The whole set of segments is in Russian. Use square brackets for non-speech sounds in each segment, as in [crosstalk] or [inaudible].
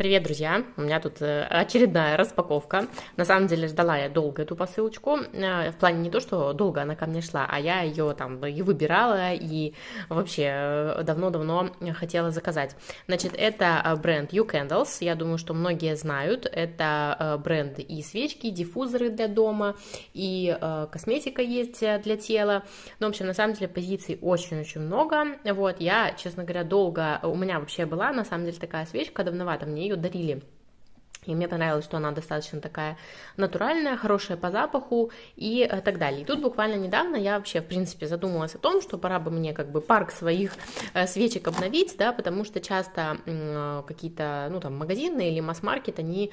Привет, друзья! У меня тут э, очередная распаковка. На самом деле ждала я долго эту посылочку. Э, в плане не то, что долго она ко мне шла, а я ее там и выбирала, и вообще э, давно-давно хотела заказать. Значит, это бренд You Candles. Я думаю, что многие знают. Это бренд и свечки, и диффузоры для дома, и косметика есть для тела. Ну, в общем, на самом деле позиций очень-очень много. Вот, я, честно говоря, долго... У меня вообще была, на самом деле, такая свечка, давновато мне ее дарили. И мне понравилось, что она достаточно такая натуральная, хорошая по запаху и э, так далее. И тут буквально недавно я вообще, в принципе, задумалась о том, что пора бы мне как бы парк своих э, свечек обновить, да, потому что часто э, какие-то, ну, там, магазины или масс-маркет, они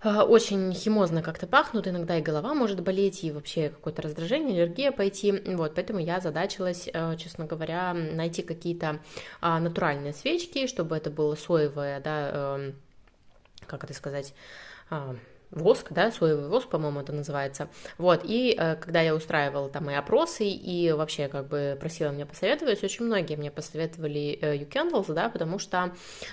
а, очень химозно как-то пахнут, иногда и голова может болеть, и вообще какое-то раздражение, аллергия пойти, вот, поэтому я задачилась, э, честно говоря, найти какие-то а, натуральные свечки, чтобы это было соевое, да, эм, как это сказать, а, воск, да, соевый воск, по-моему, это называется. Вот, и э, когда я устраивала там и опросы, и вообще как бы просила меня посоветовать, очень многие мне посоветовали э, YouCandles, да, потому что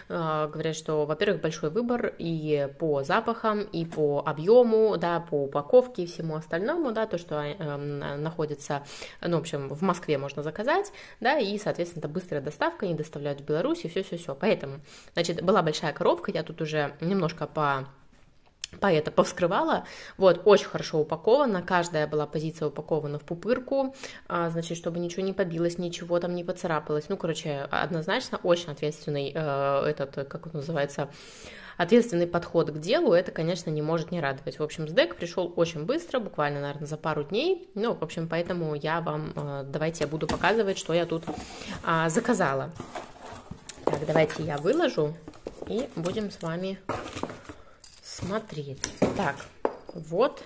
э, говорят, что, во-первых, большой выбор и по запахам, и по объему, да, по упаковке и всему остальному, да, то, что э, находится, ну, в общем, в Москве можно заказать, да, и, соответственно, это быстрая доставка, не доставляют в Беларусь и все-все-все. Поэтому, значит, была большая коробка, я тут уже немножко по поэта повскрывала, вот, очень хорошо упакована, каждая была позиция упакована в пупырку, а, значит, чтобы ничего не побилось, ничего там не поцарапалось, ну, короче, однозначно очень ответственный э, этот, как он называется, ответственный подход к делу, это, конечно, не может не радовать. В общем, СДЭК пришел очень быстро, буквально, наверное, за пару дней. Ну, в общем, поэтому я вам, э, давайте я буду показывать, что я тут а, заказала. Так, давайте я выложу и будем с вами смотреть. Так, вот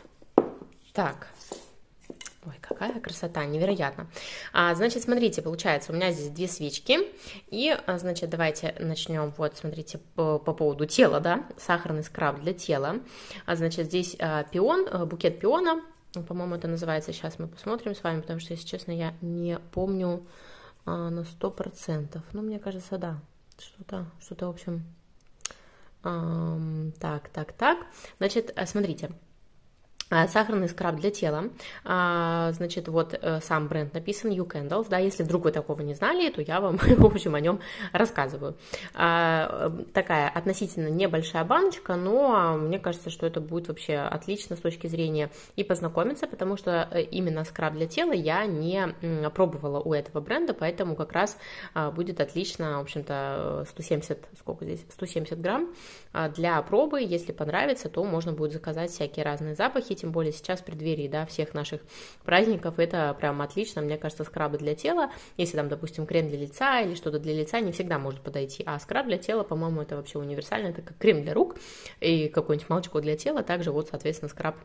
так. Ой, какая красота, невероятно. А, значит, смотрите, получается, у меня здесь две свечки. И, а, значит, давайте начнем, вот, смотрите, по, по поводу тела, да, сахарный скраб для тела. А, значит, здесь а, пион, а, букет пиона, по-моему, это называется, сейчас мы посмотрим с вами, потому что, если честно, я не помню а, на 100%. Но ну, мне кажется, да, что-то, что-то, в общем, так, так, так. Значит, э, смотрите, а, сахарный скраб для тела, а, значит, вот э, сам бренд написан, You Candles, да, если вдруг вы такого не знали, то я вам, [laughs] в общем, о нем рассказываю. А, э, такая относительно небольшая баночка, но мне кажется, что это будет вообще отлично с точки зрения и познакомиться, потому что э, именно скраб для тела я не пробовала у этого бренда, поэтому как раз будет отлично, в общем-то, 170, сколько здесь, 170 грамм для пробы, если понравится, то можно будет заказать всякие разные запахи, тем более сейчас в преддверии, да, всех наших праздников, это прям отлично, мне кажется, скрабы для тела, если там, допустим, крем для лица или что-то для лица, не всегда может подойти, а скраб для тела, по-моему, это вообще универсально, это как крем для рук и какую-нибудь молочку для тела, также вот, соответственно, скраб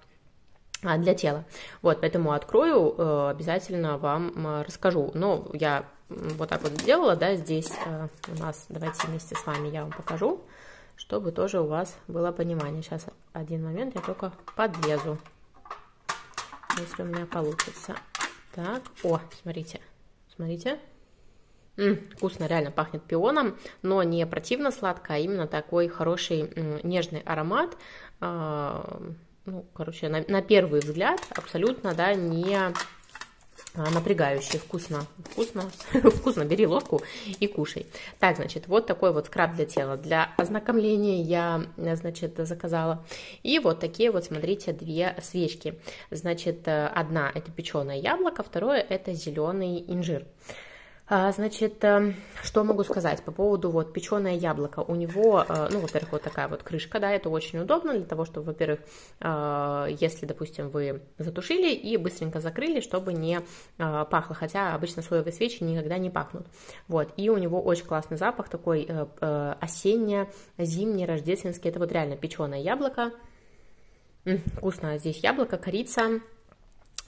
а, для тела. Вот, поэтому открою, э, обязательно вам расскажу. Но я вот так вот сделала, да, здесь э, у нас, давайте вместе с вами я вам покажу чтобы тоже у вас было понимание. Сейчас один момент, я только подлезу, если у меня получится. Так, о, смотрите, смотрите. М -м, вкусно, реально пахнет пионом, но не противно сладко, а именно такой хороший нежный аромат. Э -э ну, короче, на, на первый взгляд абсолютно, да, не а, напрягающий, вкусно, вкусно, [laughs] вкусно, бери ложку и кушай. Так, значит, вот такой вот скраб для тела, для ознакомления я, значит, заказала. И вот такие вот, смотрите, две свечки. Значит, э, одна это печеное яблоко, второе это зеленый инжир. А, значит, э, что могу сказать по поводу вот печеное яблоко. У него, э, ну, во-первых, вот такая вот крышка, да, это очень удобно для того, чтобы, во-первых, э, если, допустим, вы затушили и быстренько закрыли, чтобы не пахло, хотя обычно соевые свечи никогда не пахнут. Вот, и у него очень классный запах такой осенне-зимний, рождественский, это вот реально печеное яблоко. М вкусно, здесь яблоко, корица,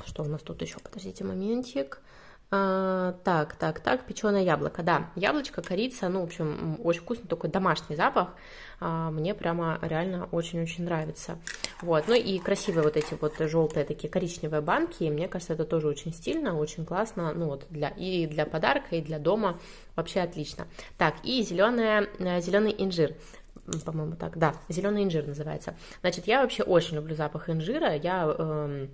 что у нас тут еще? Подождите моментик. А, так, так, так, печеное яблоко, да, яблочко, корица, ну, в общем, очень вкусный такой домашний запах, а, мне прямо реально очень-очень нравится, вот, ну и красивые вот эти вот желтые такие коричневые банки, и мне кажется, это тоже очень стильно, очень классно, ну, вот, для, и для подарка, и для дома, вообще отлично, так, и зеленое, э, зеленый инжир, по-моему, так, да, зеленый инжир называется, значит, я вообще очень люблю запах инжира, я... Э,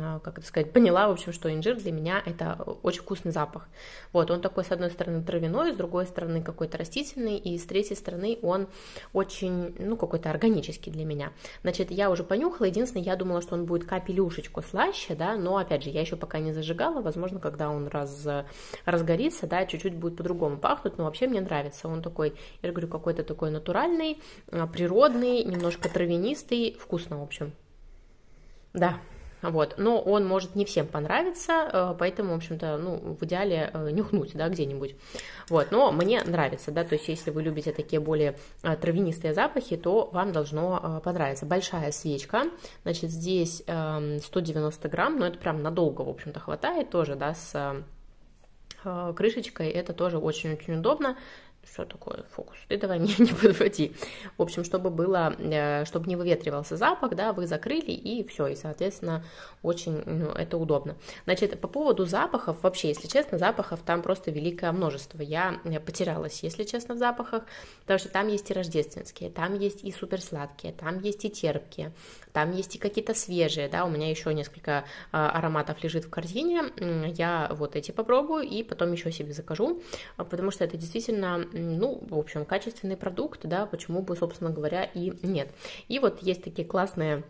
а, как это сказать, поняла, в общем, что инжир для меня это очень вкусный запах. Вот, он такой, с одной стороны, травяной, с другой стороны, какой-то растительный, и с третьей стороны, он очень, ну, какой-то органический для меня. Значит, я уже понюхала, единственное, я думала, что он будет капелюшечку слаще, да, но, опять же, я еще пока не зажигала, возможно, когда он раз, разгорится, да, чуть-чуть будет по-другому пахнуть, но вообще мне нравится, он такой, я говорю, какой-то такой натуральный, а, природный, немножко травянистый, вкусно, в общем. Да вот, но он может не всем понравиться, э, поэтому, в общем-то, ну, в идеале э, нюхнуть, да, где-нибудь, вот, но мне нравится, да, то есть если вы любите такие более э, травянистые запахи, то вам должно понравиться. Большая свечка, значит, здесь 190 эм, грамм, но это прям надолго, в общем-то, хватает тоже, да, с крышечкой, это тоже очень-очень удобно, все такое фокус? Ты э, давай меня [laughs] не подводи. В общем, чтобы было, э, чтобы не выветривался запах, да, вы закрыли и все, и, соответственно, очень ну, это удобно. Значит, по поводу запахов, вообще, если честно, запахов там просто великое множество. Я э, потерялась, если честно, в запахах, потому что там есть и рождественские, там есть и суперсладкие, там есть и терпкие, там есть и какие-то свежие, да, у меня еще несколько ароматов лежит в корзине, я вот эти попробую и потом еще себе закажу, а, потому что это действительно ну, в общем, качественный продукт, да, почему бы, собственно говоря, и нет. И вот есть такие классные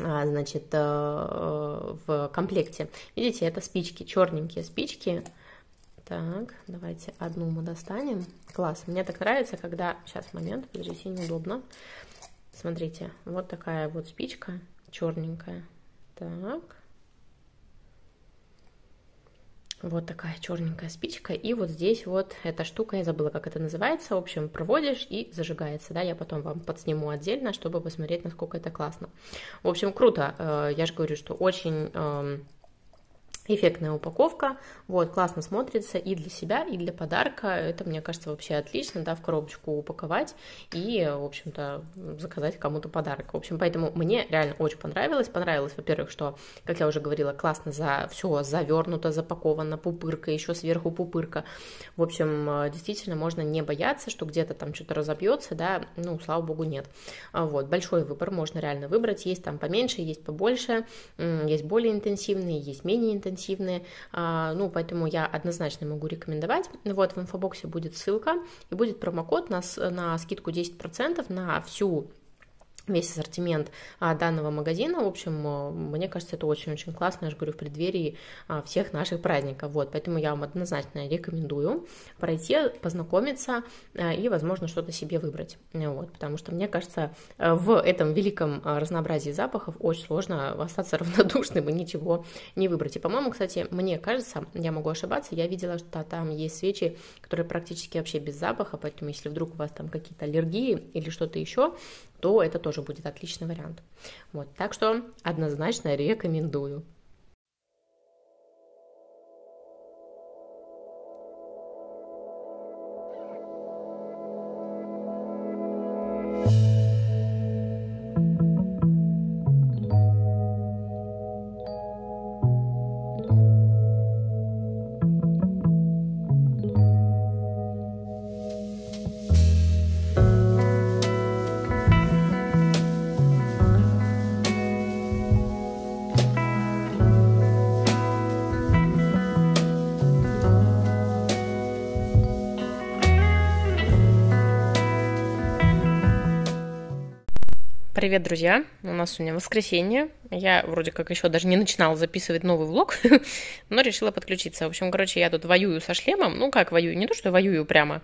а, значит, э, в комплекте. Видите, это спички, черненькие спички. Так, давайте одну мы достанем. Класс, мне так нравится, когда... Сейчас, момент, подождите, неудобно. Смотрите, вот такая вот спичка черненькая. Так, вот такая черненькая спичка. И вот здесь вот эта штука, я забыла, как это называется. В общем, проводишь и зажигается. Да, я потом вам подсниму отдельно, чтобы посмотреть, насколько это классно. В общем, круто. Э, я же говорю, что очень эм, эффектная упаковка, вот, классно смотрится и для себя, и для подарка, это, мне кажется, вообще отлично, да, в коробочку упаковать и, в общем-то, заказать кому-то подарок, в общем, поэтому мне реально очень понравилось, понравилось, во-первых, что, как я уже говорила, классно за все завернуто, запаковано, пупырка, еще сверху пупырка, в общем, действительно, можно не бояться, что где-то там что-то разобьется, да, ну, слава богу, нет, вот, большой выбор, можно реально выбрать, есть там поменьше, есть побольше, есть более интенсивные, есть менее интенсивные, интенсивные, а, ну, поэтому я однозначно могу рекомендовать. Вот, в инфобоксе будет ссылка и будет промокод на, на скидку 10% на всю весь ассортимент а, данного магазина. В общем, э, мне кажется, это очень-очень классно, я же говорю, в преддверии а, всех наших праздников. Вот, поэтому я вам однозначно рекомендую пройти, познакомиться э, и, возможно, что-то себе выбрать. Вот, потому что, мне кажется, э, в этом великом разнообразии запахов очень сложно остаться [laughs] равнодушным и ничего не выбрать. И, по-моему, кстати, мне кажется, я могу ошибаться, я видела, что там есть свечи, которые практически вообще без запаха, поэтому если вдруг у вас там какие-то аллергии или что-то еще, то это тоже будет отличный вариант. Вот, так что однозначно рекомендую. Привет, друзья! У нас сегодня воскресенье, я вроде как еще даже не начинала записывать новый влог, [laughs] но решила подключиться. В общем, короче, я тут воюю со шлемом. Ну, как воюю? Не то, что воюю прямо,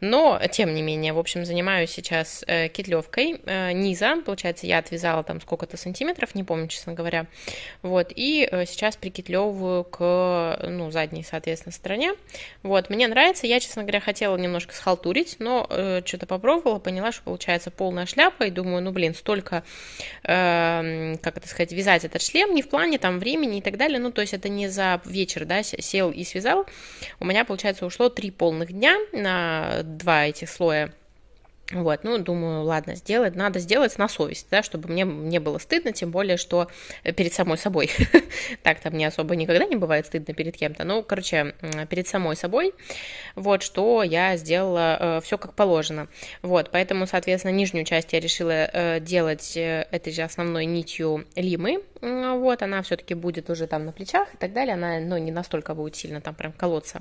но тем не менее. В общем, занимаюсь сейчас э, кетлевкой э, низа. Получается, я отвязала там сколько-то сантиметров, не помню, честно говоря. Вот, и э, сейчас прикитлевываю к, ну, задней, соответственно, стороне. Вот, мне нравится. Я, честно говоря, хотела немножко схалтурить, но э, что-то попробовала, поняла, что получается полная шляпа, и думаю, ну, блин, столько, э, как это сказать, вязать этот шлем, не в плане там времени и так далее, ну, то есть это не за вечер, да, сел и связал, у меня, получается, ушло три полных дня на два этих слоя вот, ну, думаю, ладно, сделать, надо сделать на совесть, да, чтобы мне не было стыдно, тем более, что э, перед самой собой, [laughs] так то мне особо никогда не бывает стыдно перед кем-то, ну, короче, перед самой собой, вот, что я сделала э, все как положено, вот, поэтому, соответственно, нижнюю часть я решила э, делать э, этой же основной нитью лимы, вот, она все-таки будет уже там на плечах и так далее, она, ну, не настолько будет сильно там прям колоться,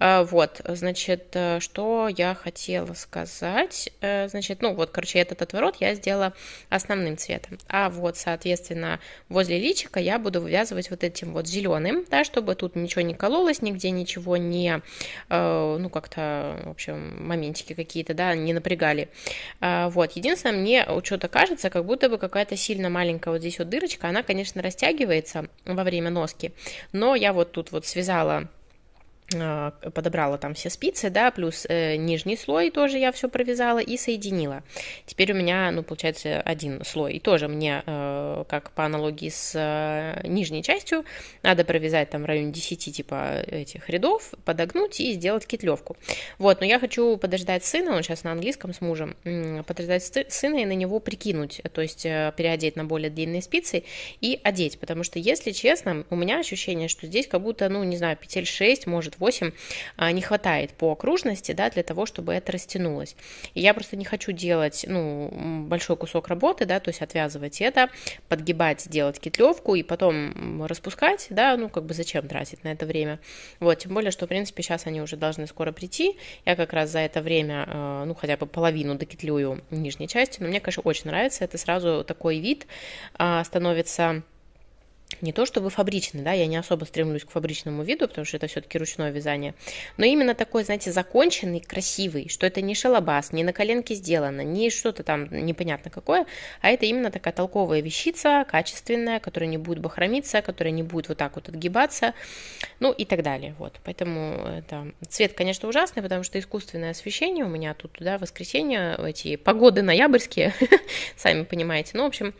а, вот, значит, э, что я хотела сказать. Э, значит, ну вот, короче, этот отворот я сделала основным цветом. А вот, соответственно, возле личика я буду вывязывать вот этим вот зеленым, да, чтобы тут ничего не кололось, нигде ничего не, э, ну как-то, в общем, моментики какие-то, да, не напрягали. А, вот, единственное, мне что-то кажется, как будто бы какая-то сильно маленькая вот здесь вот дырочка, она, конечно, растягивается во время носки, но я вот тут вот связала а, подобрала там все спицы, да, плюс э, нижний слой тоже я все провязала и соединила. Теперь у меня, ну, получается, один слой. И тоже мне, э, как по аналогии с э, нижней частью, надо провязать там в районе 10 типа этих рядов, подогнуть и сделать китлевку. Вот, но я хочу подождать сына, он сейчас на английском с мужем, подождать сына и на него прикинуть, то есть э, переодеть на более длинные спицы и одеть, потому что, если честно, у меня ощущение, что здесь как будто, ну, не знаю, петель 6, может, 8 а, не хватает по окружности, да, для того, чтобы это растянулось. И я просто не хочу делать, ну, большой кусок работы, да, то есть отвязывать это, подгибать, делать китлевку и потом распускать, да, ну, как бы зачем тратить на это время. Вот, тем более, что, в принципе, сейчас они уже должны скоро прийти. Я как раз за это время, а, ну, хотя бы половину докитлюю нижней части, но мне, конечно, очень нравится. Это сразу такой вид а, становится не то чтобы фабричный, да, я не особо стремлюсь к фабричному виду, потому что это все-таки ручное вязание, но именно такой, знаете, законченный, красивый, что это не шалобас, не на коленке сделано, не что-то там непонятно какое, а это именно такая толковая вещица, качественная, которая не будет бахромиться, которая не будет вот так вот отгибаться, ну и так далее, вот, поэтому это... Цвет, конечно, ужасный, потому что искусственное освещение у меня тут, да, воскресенье, эти погоды ноябрьские, [laughs] сами понимаете, ну, в общем,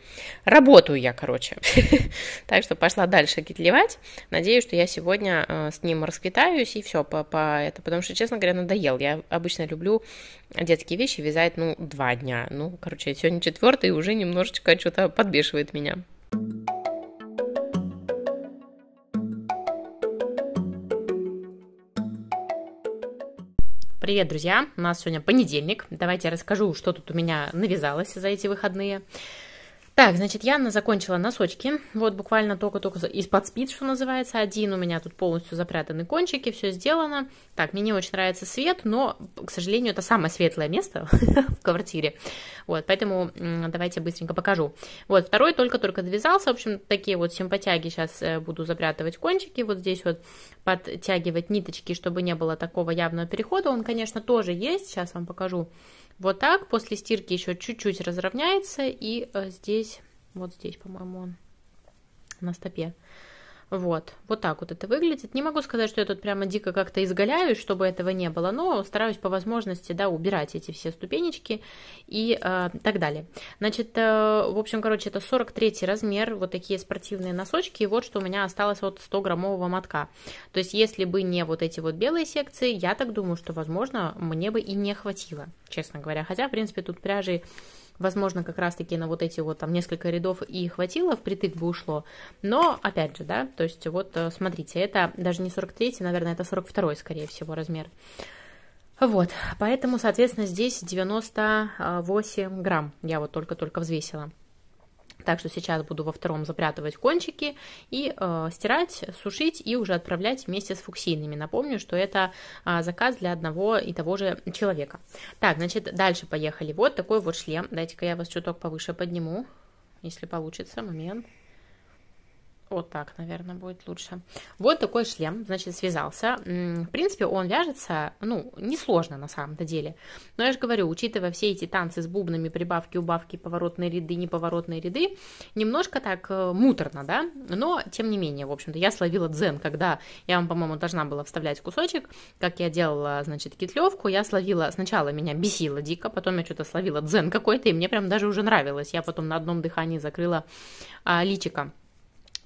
работаю я, короче, [laughs] так что что пошла дальше китлевать. Надеюсь, что я сегодня э, с ним расквитаюсь и все по, по это. Потому что, честно говоря, надоел. Я обычно люблю детские вещи вязать, ну, два дня. Ну, короче, сегодня четвертый уже немножечко что-то подбешивает меня. Привет, друзья! У нас сегодня понедельник. Давайте я расскажу, что тут у меня навязалось за эти выходные. Так, значит, Яна закончила носочки. Вот буквально только-только из-под спиц, что называется. Один у меня тут полностью запрятаны кончики, все сделано. Так, мне не очень нравится свет, но, к сожалению, это самое светлое место [laughs] в квартире. Вот, поэтому давайте быстренько покажу. Вот, второй только-только довязался. В общем, такие вот симпатяги сейчас э, буду запрятывать кончики. Вот здесь вот подтягивать ниточки, чтобы не было такого явного перехода. Он, конечно, тоже есть. Сейчас вам покажу. Покажу вот так, после стирки еще чуть-чуть разровняется, и э, здесь, вот здесь, по-моему, он на стопе вот, вот так вот это выглядит. Не могу сказать, что я тут прямо дико как-то изгаляюсь, чтобы этого не было, но стараюсь по возможности, да, убирать эти все ступенечки и э, так далее. Значит, э, в общем, короче, это 43 размер, вот такие спортивные носочки, и вот что у меня осталось от 100-граммового мотка. То есть, если бы не вот эти вот белые секции, я так думаю, что, возможно, мне бы и не хватило, честно говоря. Хотя, в принципе, тут пряжи Возможно, как раз-таки на вот эти вот там несколько рядов и хватило, впритык бы ушло. Но, опять же, да, то есть вот э, смотрите, это даже не 43, наверное, это 42, скорее всего, размер. Вот, поэтому, соответственно, здесь 98 грамм я вот только-только взвесила. Так что сейчас буду во втором запрятывать кончики и э, стирать, сушить и уже отправлять вместе с фуксийными. Напомню, что это э, заказ для одного и того же человека. Так, значит, дальше поехали. Вот такой вот шлем. Дайте-ка я вас чуток повыше подниму, если получится. Момент. Вот так, наверное, будет лучше. Вот такой шлем, значит, связался. В принципе, он вяжется, ну, несложно на самом-то деле. Но я же говорю, учитывая все эти танцы с бубнами, прибавки, убавки, поворотные ряды, неповоротные ряды, немножко так э, муторно, да? Но, тем не менее, в общем-то, я словила дзен, когда я вам, по-моему, должна была вставлять кусочек, как я делала, значит, китлевку. я словила, сначала меня бесило дико, потом я что-то словила дзен какой-то, и мне прям даже уже нравилось. Я потом на одном дыхании закрыла а, личико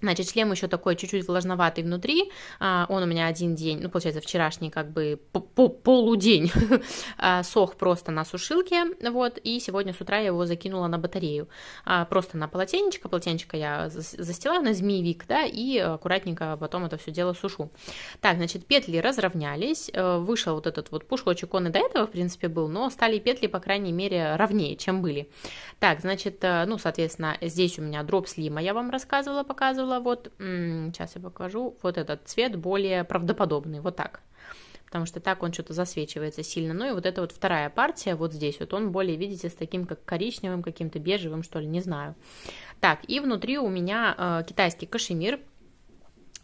Значит, шлем еще такой чуть-чуть влажноватый внутри, а, он у меня один день, ну, получается, вчерашний как бы по полудень [laughs] а, сох просто на сушилке, вот, и сегодня с утра я его закинула на батарею, а, просто на полотенечко, полотенечко я застилаю на змеевик, да, и аккуратненько потом это все дело сушу. Так, значит, петли разровнялись, э, вышел вот этот вот пушочек, он и до этого, в принципе, был, но стали петли, по крайней мере, ровнее, чем были. Так, значит, э, ну, соответственно, здесь у меня дроп слима я вам рассказывала, показывала, сделала вот, сейчас я покажу, вот этот цвет более правдоподобный, вот так. Потому что так он что-то засвечивается сильно. Ну и вот эта вот вторая партия, вот здесь вот, он более, видите, с таким как коричневым, каким-то бежевым, что ли, не знаю. Так, и внутри у меня э, китайский кашемир,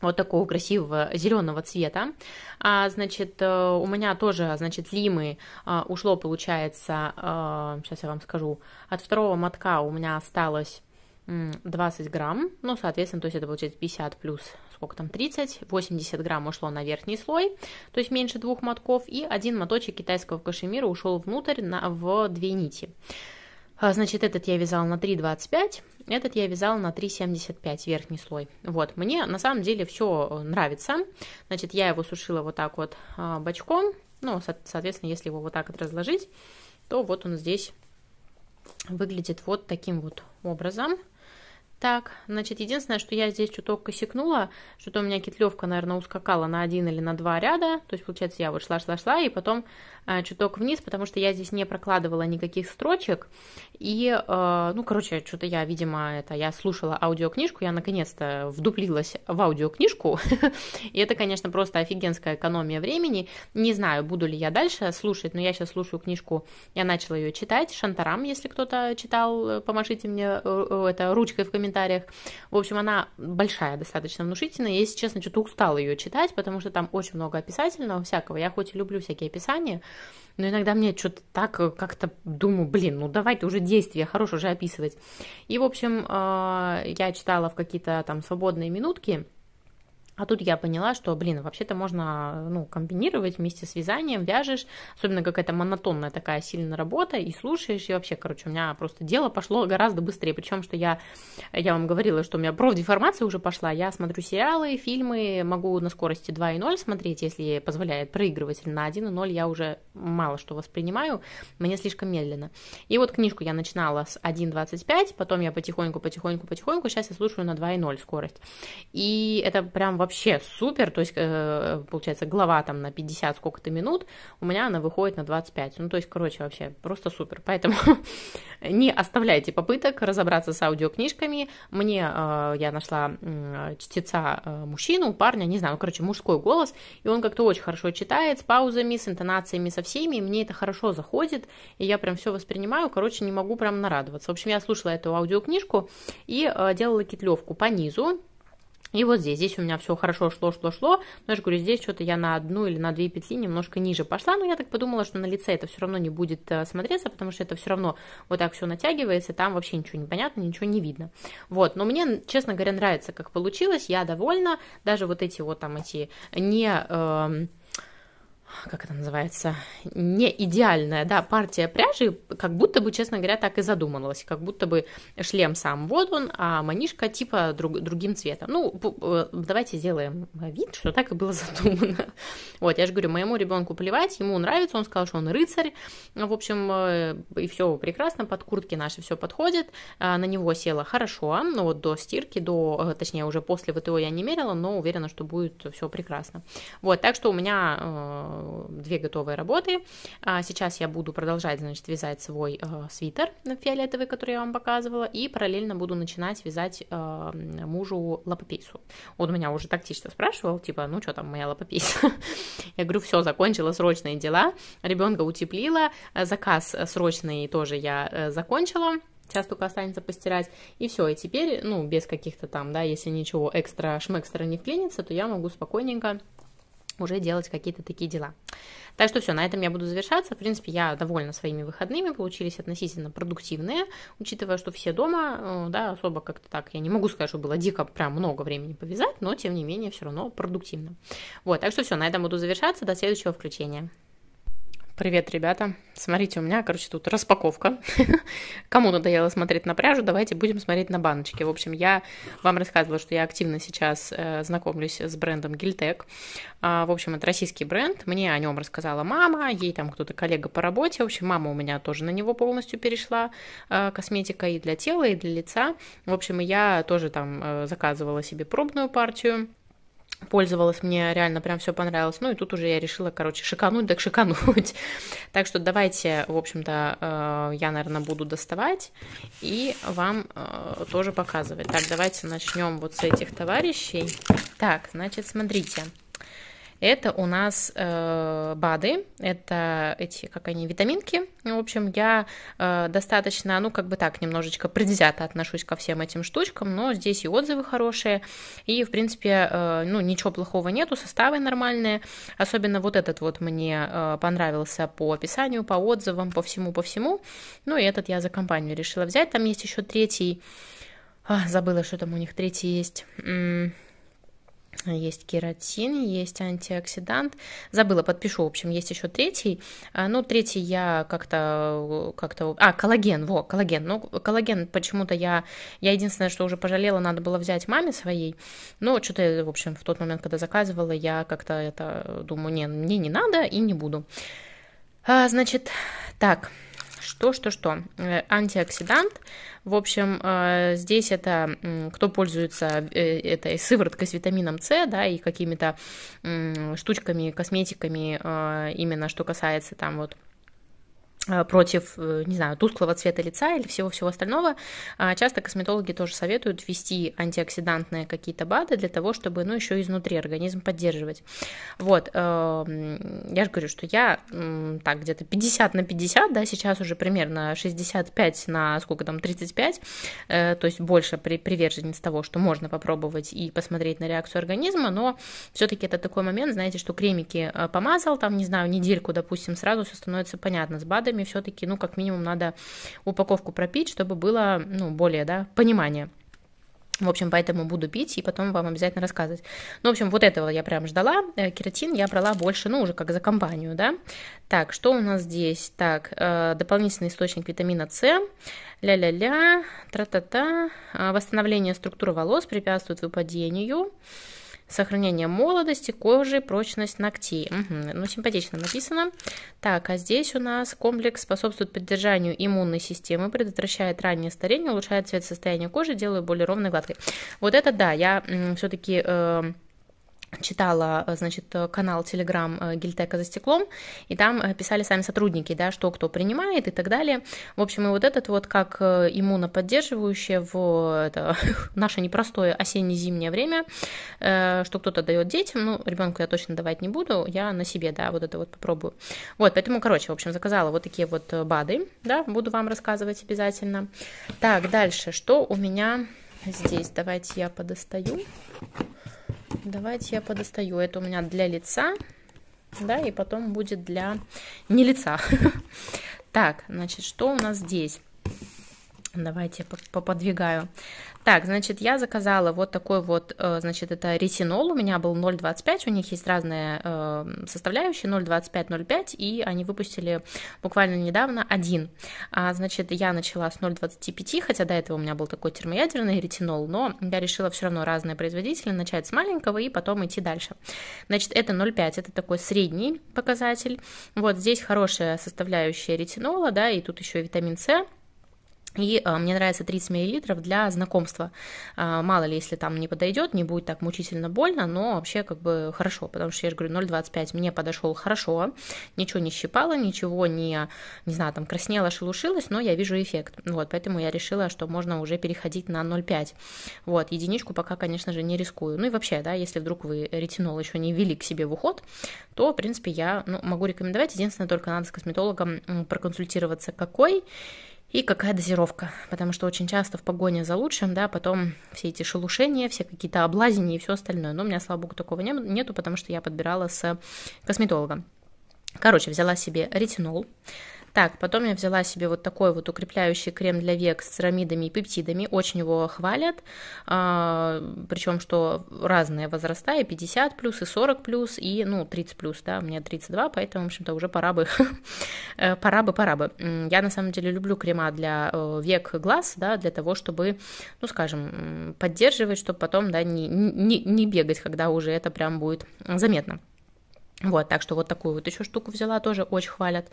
вот такого красивого зеленого цвета. А, значит, э, у меня тоже, значит, лимы а, ушло, получается, а, э, сейчас я вам скажу, от второго мотка у меня осталось 20 грамм, ну, соответственно, то есть это получается 50 плюс, сколько там, 30, 80 грамм ушло на верхний слой, то есть меньше двух мотков, и один моточек китайского кашемира ушел внутрь на, в две нити. А, значит, этот я вязала на 3,25, этот я вязала на 3,75 верхний слой. Вот, мне на самом деле все э, нравится. Значит, я его сушила вот так вот а, бочком, ну, соответственно, если его вот так вот разложить, то вот он здесь выглядит вот таким вот образом. Так, значит, единственное, что я здесь чуток косякнула, что-то у меня кетлевка, наверное, ускакала на один или на два ряда, то есть, получается, я вот шла-шла-шла, и потом а, чуток вниз, потому что я здесь не прокладывала никаких строчек. И, э, ну, короче, что-то я, видимо, это я слушала аудиокнижку, я наконец-то вдуплилась в аудиокнижку. [laughs] И это, конечно, просто офигенская экономия времени. Не знаю, буду ли я дальше слушать, но я сейчас слушаю книжку, я начала ее читать. Шантарам, если кто-то читал, э, помашите мне э, это ручкой в комментариях. В общем, она большая, достаточно внушительная. Я, если честно, что-то устала ее читать, потому что там очень много описательного всякого. Я хоть и люблю всякие описания, но иногда мне что-то так э, как-то думаю, блин, ну давайте уже действия хорош уже описывать. И, в общем, э, я читала в какие-то там свободные минутки, а тут я поняла, что, блин, вообще-то можно ну, комбинировать вместе с вязанием, вяжешь, особенно какая-то монотонная такая сильная работа, и слушаешь, и вообще, короче, у меня просто дело пошло гораздо быстрее, причем, что я, я вам говорила, что у меня профдеформация уже пошла, я смотрю сериалы, фильмы, могу на скорости 2.0 смотреть, если позволяет проигрыватель, на 1.0 я уже мало что воспринимаю, мне слишком медленно. И вот книжку я начинала с 1.25, потом я потихоньку, потихоньку, потихоньку, сейчас я слушаю на 2.0 скорость, и это прям вообще вообще супер, то есть, э, получается, глава там на 50 сколько-то минут, у меня она выходит на 25, ну, то есть, короче, вообще просто супер, поэтому [laughs] не оставляйте попыток разобраться с аудиокнижками, мне, э, я нашла чтеца э, мужчину, парня, не знаю, ну, короче, мужской голос, и он как-то очень хорошо читает, с паузами, с интонациями, со всеми, и мне это хорошо заходит, и я прям все воспринимаю, короче, не могу прям нарадоваться, в общем, я слушала эту аудиокнижку и делала кетлевку по низу, и вот здесь, здесь у меня все хорошо шло, шло, шло, но я же говорю, здесь что-то я на одну или на две петли немножко ниже пошла, но я так подумала, что на лице это все равно не будет э, смотреться, потому что это все равно вот так все натягивается, там вообще ничего не понятно, ничего не видно. Вот, но мне, честно говоря, нравится, как получилось, я довольна, даже вот эти вот там эти не... Э, как это называется, не идеальная, да, партия пряжи, как будто бы, честно говоря, так и задумывалась, как будто бы шлем сам вот он, а манишка типа друг, другим цветом. Ну, э, давайте сделаем вид, что так и было [laughs] задумано. Вот, я же говорю, моему ребенку плевать, ему нравится, он сказал, что он рыцарь, в общем, э, и все прекрасно, под куртки наши все подходит, а на него село хорошо, но вот до стирки, до, э, точнее, уже после ВТО я не мерила, но уверена, что будет все прекрасно. Вот, так что у меня Э, две готовые работы. А сейчас я буду продолжать, значит, вязать свой э, свитер фиолетовый, который я вам показывала, и параллельно буду начинать вязать э, мужу лапопейсу. Он меня уже тактично спрашивал, типа, ну что там моя лапопейса? [laughs] Я говорю, все, закончила срочные дела, ребенка утеплила, заказ срочный тоже я закончила, Сейчас только останется постирать. И все, и теперь, ну, без каких-то там, да, если ничего экстра, шмэкстра не вклинится, то я могу спокойненько уже делать какие-то такие дела. Так что все, на этом я буду завершаться. В принципе, я довольна своими выходными, получились относительно продуктивные, учитывая, что все дома, э, да, особо как-то так, я не могу сказать, что было дико прям много времени повязать, но тем не менее все равно продуктивно. Вот, так что все, на этом буду завершаться, до следующего включения. Привет, ребята. Смотрите, у меня, короче, тут распаковка. [laughs] Кому надоело смотреть на пряжу, давайте будем смотреть на баночки. В общем, я вам рассказывала, что я активно сейчас э, знакомлюсь с брендом Гильтек. А, в общем, это российский бренд. Мне о нем рассказала мама, ей там кто-то коллега по работе. В общем, мама у меня тоже на него полностью перешла. Э, косметика и для тела, и для лица. В общем, я тоже там э, заказывала себе пробную партию пользовалась, мне реально прям все понравилось. Ну и тут уже я решила, короче, шикануть, так шикануть. [laughs] так что давайте, в общем-то, э, я, наверное, буду доставать и вам э, тоже показывать. Так, давайте начнем вот с этих товарищей. Так, значит, смотрите. Это у нас э, БАДы, это эти, как они, витаминки. В общем, я э, достаточно, ну, как бы так, немножечко предвзято отношусь ко всем этим штучкам, но здесь и отзывы хорошие, и, в принципе, э, ну, ничего плохого нету, составы нормальные. Особенно вот этот вот мне э, понравился по описанию, по отзывам, по всему, по всему. Ну, и этот я за компанию решила взять. Там есть еще третий, а, забыла, что там у них третий есть есть кератин, есть антиоксидант. Забыла, подпишу, в общем, есть еще третий. А, ну, третий я как-то, как-то... А, коллаген, во, коллаген. Ну, коллаген почему-то я... Я единственное, что уже пожалела, надо было взять маме своей. Но что-то, в общем, в тот момент, когда заказывала, я как-то это думаю, не, мне не надо и не буду. А, значит, так, что, что, что. Э, антиоксидант, в общем, э, здесь это кто пользуется э, этой сывороткой с витамином С, да, и какими-то штучками, косметиками, э, именно что касается там вот Э, против, э, не знаю, тусклого цвета лица или всего-всего остального, а часто косметологи тоже советуют ввести антиоксидантные какие-то БАДы для того, чтобы, ну, еще изнутри организм поддерживать. Вот, э, я же говорю, что я, так, где-то 50 на 50, да, сейчас уже примерно 65 на, сколько там, 35, то есть больше при, приверженец того, что можно попробовать и посмотреть на реакцию организма, но все-таки это такой момент, знаете, что кремики помазал, там, не знаю, недельку, допустим, сразу все становится понятно с БАДами, отходами все-таки, ну, как минимум, надо упаковку пропить, чтобы было, ну, более, да, понимание. В общем, поэтому буду пить и потом вам обязательно рассказывать. Ну, в общем, вот этого я прям ждала. Э, кератин я брала больше, ну, уже как за компанию, да. Так, что у нас здесь? Так, э, дополнительный источник витамина С. Ля-ля-ля, тра-та-та. Э, восстановление структуры волос препятствует выпадению. Сохранение молодости, кожи, прочность ногтей. Угу. Ну, симпатично написано. Так, а здесь у нас комплекс способствует поддержанию иммунной системы, предотвращает раннее старение, улучшает цвет состояния кожи, делает более ровной и гладкой. Вот это да, я все-таки... Э, читала, э, значит, э, канал Телеграм э, Гильтека за стеклом, и там писали сами сотрудники, да, что кто принимает и так далее. В общем, и вот этот вот как иммуноподдерживающее в это, [laughs] наше непростое осенне-зимнее время, что кто-то дает детям, ну, ребенку я точно давать не буду, я на себе, да, вот это вот попробую. Вот, поэтому, короче, в общем, заказала вот такие вот БАДы, да, буду вам рассказывать обязательно. Так, дальше, что у меня здесь, давайте я подостаю. Давайте я подостаю. Это у меня для лица, да, и потом будет для не лица. [laughs] Так, значит, что у нас здесь? Давайте я поподвигаю. Так, значит, я заказала вот такой вот, э, значит, это ретинол, у меня был 0,25, у них есть разные э, составляющие, 0,25, 0,5, и они выпустили буквально недавно один. А, значит, я начала с 0,25, хотя до этого у меня был такой термоядерный ретинол, но я решила все равно разные производители, начать с маленького и потом идти дальше. Значит, это 0,5, это такой средний показатель, вот здесь хорошая составляющая ретинола, да, и тут еще витамин С, и э, мне нравится 30 мл для знакомства. Э, мало ли, если там не подойдет, не будет так мучительно больно, но вообще как бы хорошо, потому что я же говорю 0,25 мне подошел хорошо, ничего не щипало, ничего не, не знаю, там краснело, шелушилось, но я вижу эффект. Вот, поэтому я решила, что можно уже переходить на 0,5. Вот, единичку пока, конечно же, не рискую. Ну и вообще, да, если вдруг вы ретинол еще не ввели к себе в уход, то, в принципе, я ну, могу рекомендовать. Единственное, только надо с косметологом проконсультироваться, какой и какая дозировка, потому что очень часто в погоне за лучшим, да, потом все эти шелушения, все какие-то облазения и все остальное. Но у меня, слава богу, такого не, нету, потому что я подбирала с косметологом. Короче, взяла себе ретинол, так, потом я взяла себе вот такой вот укрепляющий крем для век с церамидами и пептидами. Очень его хвалят. А, причем, что разные возраста, и 50 плюс, и 40 плюс, и, ну, 30 плюс, да, у меня 32, поэтому, в общем-то, уже пора бы, [laughs] э, пора бы, пора бы. Я, на самом деле, люблю крема для э, век глаз, да, для того, чтобы, ну, скажем, поддерживать, чтобы потом, да, не, не, не бегать, когда уже это прям будет заметно. Вот, так что вот такую вот еще штуку взяла, тоже очень хвалят.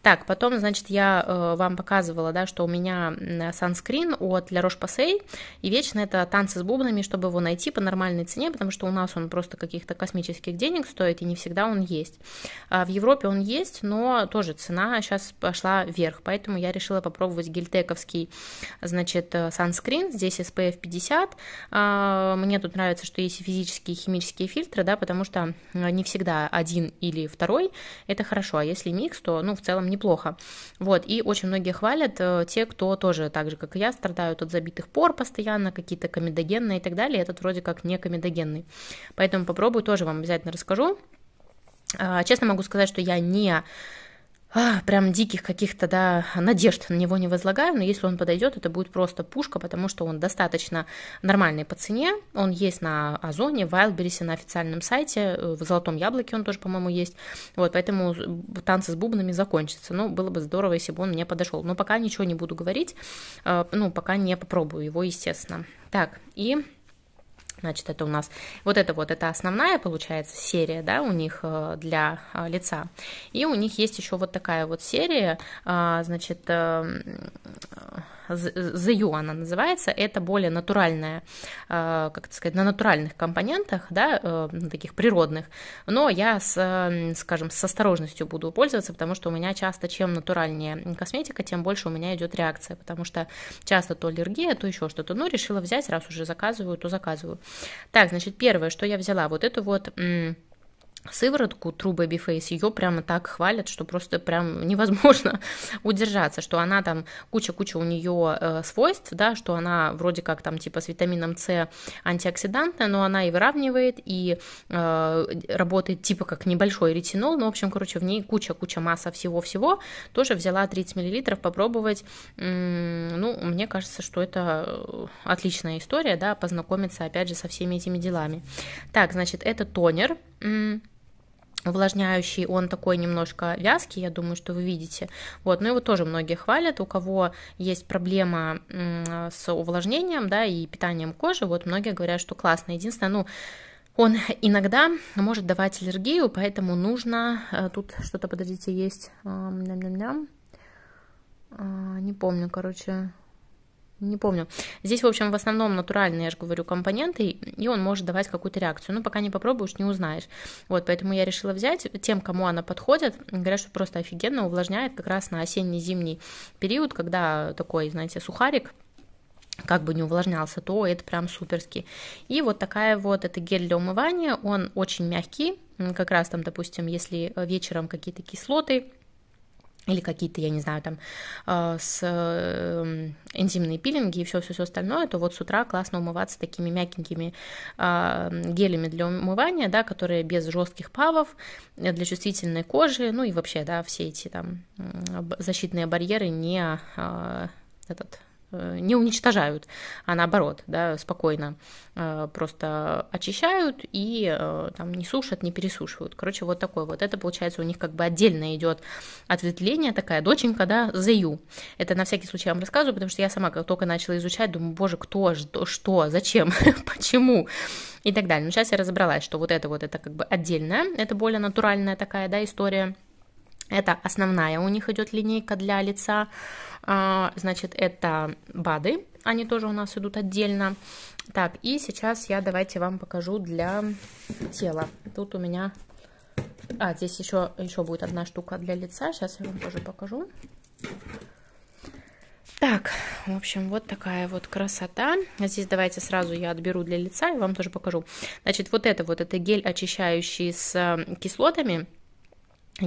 Так, потом, значит, я э, вам показывала, да, что у меня санскрин от La Roche-Posay, и вечно это танцы с бубнами, чтобы его найти по нормальной цене, потому что у нас он просто каких-то космических денег стоит, и не всегда он есть. А в Европе он есть, но тоже цена сейчас пошла вверх, поэтому я решила попробовать гельтековский, значит, э, санскрин, здесь SPF 50. А, мне тут нравится, что есть физические и химические фильтры, да, потому что э, не всегда один или второй, это хорошо, а если микс, то, ну, в целом неплохо. Вот, и очень многие хвалят э, те, кто тоже, так же, как и я, страдают от забитых пор постоянно, какие-то комедогенные и так далее, этот вроде как не комедогенный. Поэтому попробую, тоже вам обязательно расскажу. А, честно могу сказать, что я не а, прям диких каких-то да, надежд на него не возлагаю, но если он подойдет, это будет просто пушка, потому что он достаточно нормальный по цене, он есть на Озоне, в Wildberries, на официальном сайте, э, в Золотом Яблоке он тоже, по-моему, есть, вот, поэтому танцы с бубнами закончатся, ну, было бы здорово, если бы он мне подошел, но пока ничего не буду говорить, э, ну, пока не попробую его, естественно. Так, и Значит, это у нас вот это вот, это основная, получается, серия, да, у них э, для э, лица. И у них есть еще вот такая вот серия, а, значит, эм, Зею она называется, это более натуральная, э, как это сказать, на натуральных компонентах, да, э, ну, таких природных, но я, с, скажем, с осторожностью буду пользоваться, потому что у меня часто чем натуральнее косметика, тем больше у меня идет реакция, потому что часто то аллергия, то еще что-то, но ну, решила взять, раз уже заказываю, то заказываю. Так, значит, первое, что я взяла, вот эту вот сыворотку True бифейс ее прямо так хвалят, что просто прям [laughs] невозможно удержаться, что она там куча-куча у нее э, свойств, да, что она вроде как там типа с витамином С антиоксидантная, но она и выравнивает, и э, работает типа как небольшой ретинол, ну, в общем, короче, в ней куча-куча масса всего-всего, тоже взяла 30 мл попробовать, ну, мне кажется, что это э, отличная история, да, познакомиться, опять же, со всеми этими делами. Так, значит, это тонер, увлажняющий, он такой немножко вязкий, я думаю, что вы видите. Вот, но его тоже многие хвалят, у кого есть проблема с увлажнением, да, и питанием кожи, вот многие говорят, что классно. Единственное, ну, он иногда может давать аллергию, поэтому нужно... Э, тут что-то, подождите, есть... Ням -ням -ням. А, не помню, короче, не помню. Здесь, в общем, в основном натуральные, я же говорю, компоненты, и он может давать какую-то реакцию. Но ну, пока не попробуешь, не узнаешь. Вот, поэтому я решила взять тем, кому она подходит. Говорят, что просто офигенно увлажняет как раз на осенний-зимний период, когда такой, знаете, сухарик, как бы не увлажнялся, то это прям суперский. И вот такая вот, это гель для умывания, он очень мягкий, как раз там, допустим, если вечером какие-то кислоты, или какие-то, я не знаю, там, э, с э, энзимные пилинги и все-все-все остальное, то вот с утра классно умываться такими мягенькими э, гелями для умывания, да, которые без жестких павов, э, для чувствительной кожи, ну и вообще, да, все эти там защитные барьеры не а, этот Э, не уничтожают, а наоборот, да, спокойно э, просто очищают и э, там не сушат, не пересушивают. Короче, вот такой вот. Это получается у них как бы отдельно идет ответвление, такая доченька, да, заю. Это на всякий случай я вам рассказываю, потому что я сама как только начала изучать, думаю, боже, кто, что, что зачем, [laughs] почему и так далее. Но сейчас я разобралась, что вот это вот, это как бы отдельная, это более натуральная такая, да, история. Это основная у них идет линейка для лица. А, значит, это БАДы, они тоже у нас идут отдельно. Так, и сейчас я давайте вам покажу для тела. Тут у меня... А, здесь еще, еще будет одна штука для лица. Сейчас я вам тоже покажу. Так, в общем, вот такая вот красота. Здесь давайте сразу я отберу для лица и вам тоже покажу. Значит, вот это вот, это гель очищающий с э, кислотами.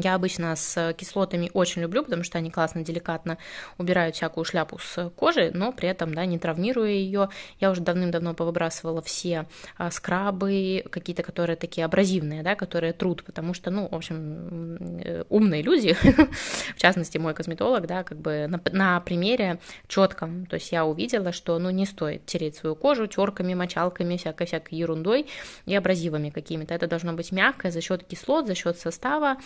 Я обычно с кислотами очень люблю, потому что они классно, деликатно убирают всякую шляпу с кожи, но при этом, да, не травмируя ее. Я уже давным-давно повыбрасывала все а, скрабы, какие-то, которые такие абразивные, да, которые труд, потому что, ну, в общем, э, умные люди, [laughs] в частности, мой косметолог, да, как бы на, примере четком, то есть я увидела, что, ну, не стоит тереть свою кожу терками, мочалками, всякой-всякой ерундой и абразивами какими-то. Это должно быть мягкое за счет кислот, за счет состава,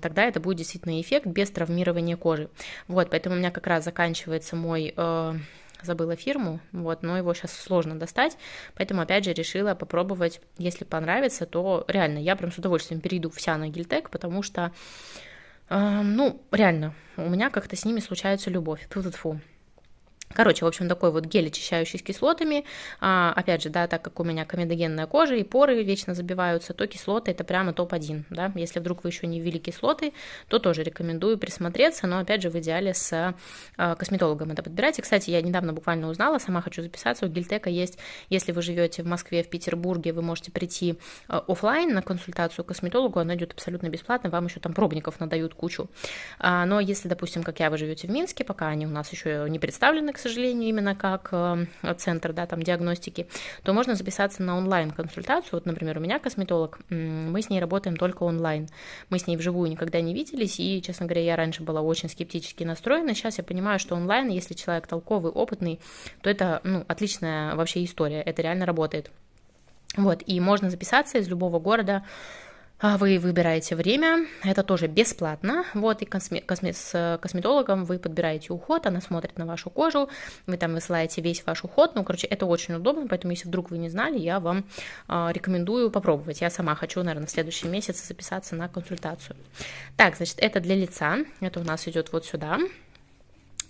тогда это будет действительно эффект без травмирования кожи. Вот, поэтому у меня как раз заканчивается мой э, забыла фирму, вот, но его сейчас сложно достать, поэтому, опять же, решила попробовать, если понравится, то реально, я прям с удовольствием перейду вся на гельтек, потому что, э, ну, реально, у меня как-то с ними случается любовь, тут фу, -фу, -фу. Короче, в общем, такой вот гель, очищающий с кислотами. А, опять же, да, так как у меня комедогенная кожа и поры вечно забиваются, то кислоты это прямо топ-1. Да? Если вдруг вы еще не ввели кислоты, то тоже рекомендую присмотреться, но опять же в идеале с а, косметологом это подбирайте. Кстати, я недавно буквально узнала, сама хочу записаться, у Гельтека есть, если вы живете в Москве, в Петербурге, вы можете прийти а, офлайн на консультацию к косметологу, она идет абсолютно бесплатно, вам еще там пробников надают кучу. А, но если, допустим, как я, вы живете в Минске, пока они у нас еще не представлены, к сожалению, именно как э, центр да, там, диагностики, то можно записаться на онлайн-консультацию. Вот, например, у меня косметолог, мы с ней работаем только онлайн. Мы с ней вживую никогда не виделись, и, честно говоря, я раньше была очень скептически настроена. Сейчас я понимаю, что онлайн, если человек толковый, опытный, то это ну, отличная вообще история, это реально работает. Вот, и можно записаться из любого города, а вы выбираете время, это тоже бесплатно, вот, и косме- косме- с э, косметологом вы подбираете уход, она смотрит на вашу кожу, вы там высылаете весь ваш уход, ну, короче, это очень удобно, поэтому, если вдруг вы не знали, я вам э, рекомендую попробовать, я сама хочу, наверное, в следующем месяце записаться на консультацию. Так, значит, это для лица, это у нас идет вот сюда,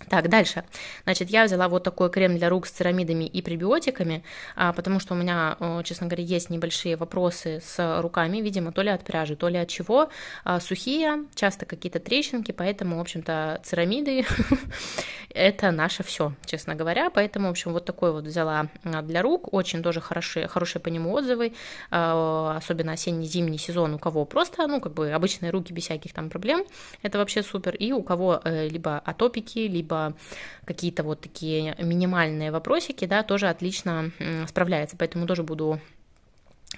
так, дальше. Значит, я взяла вот такой крем для рук с церамидами и пребиотиками, а, потому что у меня, э, честно говоря, есть небольшие вопросы с руками, видимо, то ли от пряжи, то ли от чего. А, сухие, часто какие-то трещинки, поэтому, в общем-то, церамиды [laughs] – это наше все, честно говоря. Поэтому, в общем, вот такой вот взяла а, для рук. Очень тоже хорошие, хорошие по нему отзывы, особенно осенний-зимний сезон у кого просто, ну, как бы обычные руки без всяких там проблем, это вообще супер. И у кого э, либо атопики, либо либо какие-то вот такие минимальные вопросики, да, тоже отлично справляется, поэтому тоже буду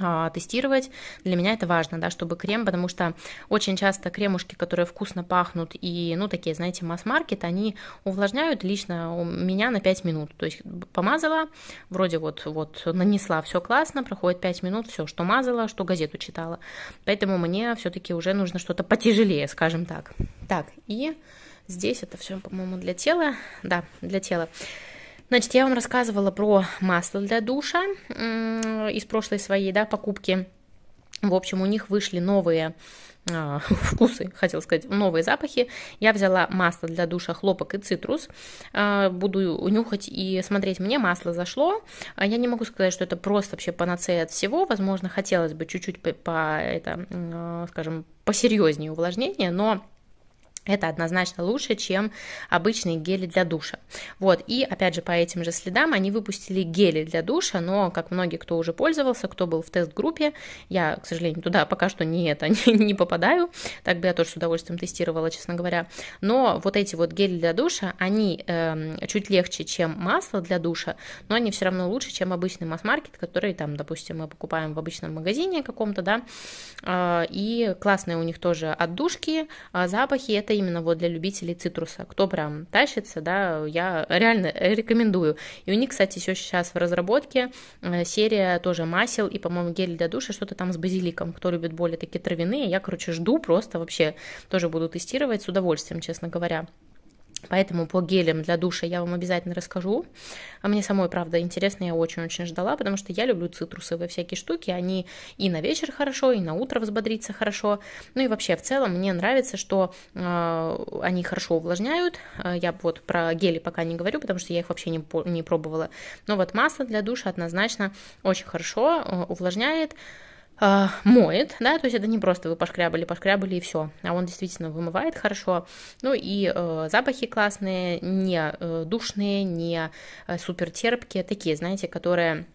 а, тестировать. Для меня это важно, да, чтобы крем, потому что очень часто кремушки, которые вкусно пахнут и, ну, такие, знаете, масс-маркет, они увлажняют лично у меня на 5 минут. То есть помазала, вроде вот, вот нанесла, все классно, проходит 5 минут, все, что мазала, что газету читала. Поэтому мне все-таки уже нужно что-то потяжелее, скажем так. Так, и Здесь это все, по-моему, для тела. Да, для тела. Значит, я вам рассказывала про масло для душа из прошлой своей да, покупки. В общем, у них вышли новые а, [laughs] вкусы, хотел сказать, новые запахи. Я взяла масло для душа, хлопок и цитрус. А, буду нюхать и смотреть. Мне масло зашло. А я не могу сказать, что это просто вообще панацея от всего. Возможно, хотелось бы чуть-чуть по, по это, скажем, посерьезнее увлажнение, но это однозначно лучше, чем обычные гели для душа. Вот, и опять же по этим же следам они выпустили гели для душа, но, как многие, кто уже пользовался, кто был в тест-группе, я, к сожалению, туда пока что не это, [laughs] не, попадаю, так бы я тоже с удовольствием тестировала, честно говоря, но вот эти вот гели для душа, они э, чуть легче, чем масло для душа, но они все равно лучше, чем обычный масс-маркет, который там, допустим, мы покупаем в обычном магазине каком-то, да, э, и классные у них тоже отдушки, э, запахи, это именно вот для любителей цитруса. Кто прям тащится, да, я реально рекомендую. И у них, кстати, еще сейчас в разработке э, серия тоже масел и, по-моему, гель для душа, что-то там с базиликом. Кто любит более такие травяные, я, короче, жду просто вообще. Тоже буду тестировать с удовольствием, честно говоря. Поэтому по гелям для душа я вам обязательно расскажу. А мне самой, правда, интересно, я очень-очень ждала, потому что я люблю цитрусовые всякие штуки. Они и на вечер хорошо, и на утро взбодриться хорошо. Ну и вообще, в целом, мне нравится, что э, они хорошо увлажняют. Э, я вот про гели пока не говорю, потому что я их вообще не, не пробовала. Но вот масло для душа однозначно очень хорошо э, увлажняет э, моет, да, то есть это не просто вы пошкрябали, пошкрябали и все, а он действительно вымывает хорошо, ну и э, запахи классные, не э, душные, не э, супер терпкие, такие, знаете, которые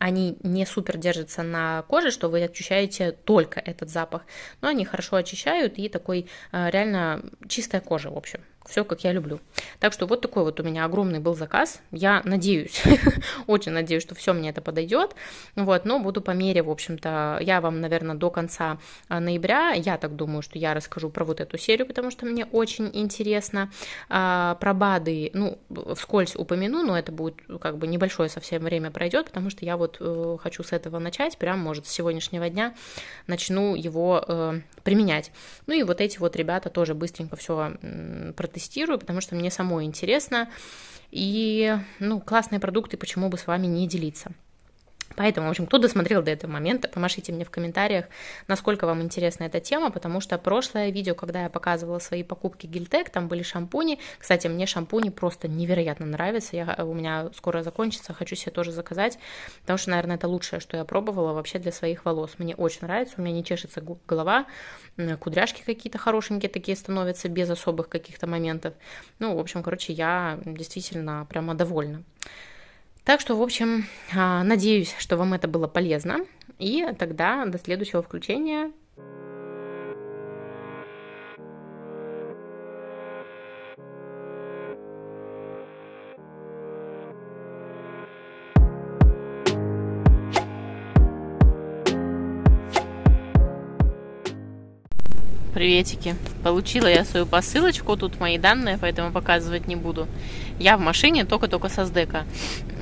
они не супер держатся на коже, что вы очищаете только этот запах, но они хорошо очищают и такой э, реально чистая кожа, в общем, все, как я люблю. Так что вот такой вот у меня огромный был заказ. Я надеюсь, [laughs] очень надеюсь, что все мне это подойдет. Вот, но буду по мере, в общем-то, я вам, наверное, до конца а, ноября, я так думаю, что я расскажу про вот эту серию, потому что мне очень интересно. А, про БАДы, ну, вскользь упомяну, но это будет ну, как бы небольшое совсем время пройдет, потому что я вот э, хочу с этого начать, прям, может, с сегодняшнего дня начну его э, применять. Ну и вот эти вот ребята тоже быстренько все протестировали тестирую, потому что мне самой интересно. И, ну, классные продукты, почему бы с вами не делиться. Поэтому, в общем, кто досмотрел до этого момента, помашите мне в комментариях, насколько вам интересна эта тема, потому что прошлое видео, когда я показывала свои покупки Гильтек, там были шампуни. Кстати, мне шампуни просто невероятно нравятся. Я, э, у меня скоро закончится, хочу себе тоже заказать, потому что, наверное, это лучшее, что я пробовала вообще для своих волос. Мне очень нравится, у меня не чешется голова, кудряшки какие-то хорошенькие такие становятся без особых каких-то моментов. Ну, в общем, короче, я действительно прямо довольна. Так что, в общем, а, надеюсь, что вам это было полезно. И тогда до следующего включения. Приветики. Получила я свою посылочку, тут мои данные, поэтому показывать не буду. Я в машине только-только со СДЭКа.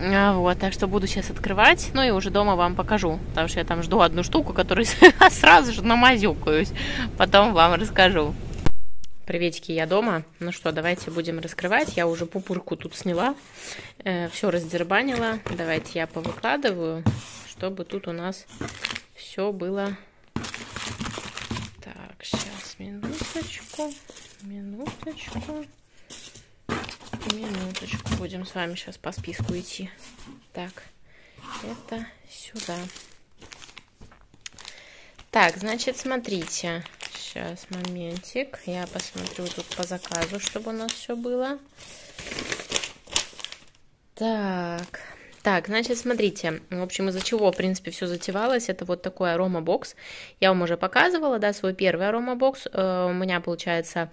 А, вот, так что буду сейчас открывать, ну и уже дома вам покажу, потому что я там жду одну штуку, которую [laughs] сразу же намазюкаюсь. Потом вам расскажу. Приветики, я дома. Ну что, давайте будем раскрывать. Я уже пупурку тут сняла, э, все раздербанила. Давайте я повыкладываю, чтобы тут у нас все было сейчас, минуточку, минуточку, минуточку. Будем с вами сейчас по списку идти. Так, это сюда. Так, значит, смотрите. Сейчас, моментик. Я посмотрю тут по заказу, чтобы у нас все было. Так, так, значит, смотрите, в общем, из-за чего, в принципе, все затевалось, это вот такой аромабокс. Я вам уже показывала, да, свой первый аромабокс. Э, у меня, получается,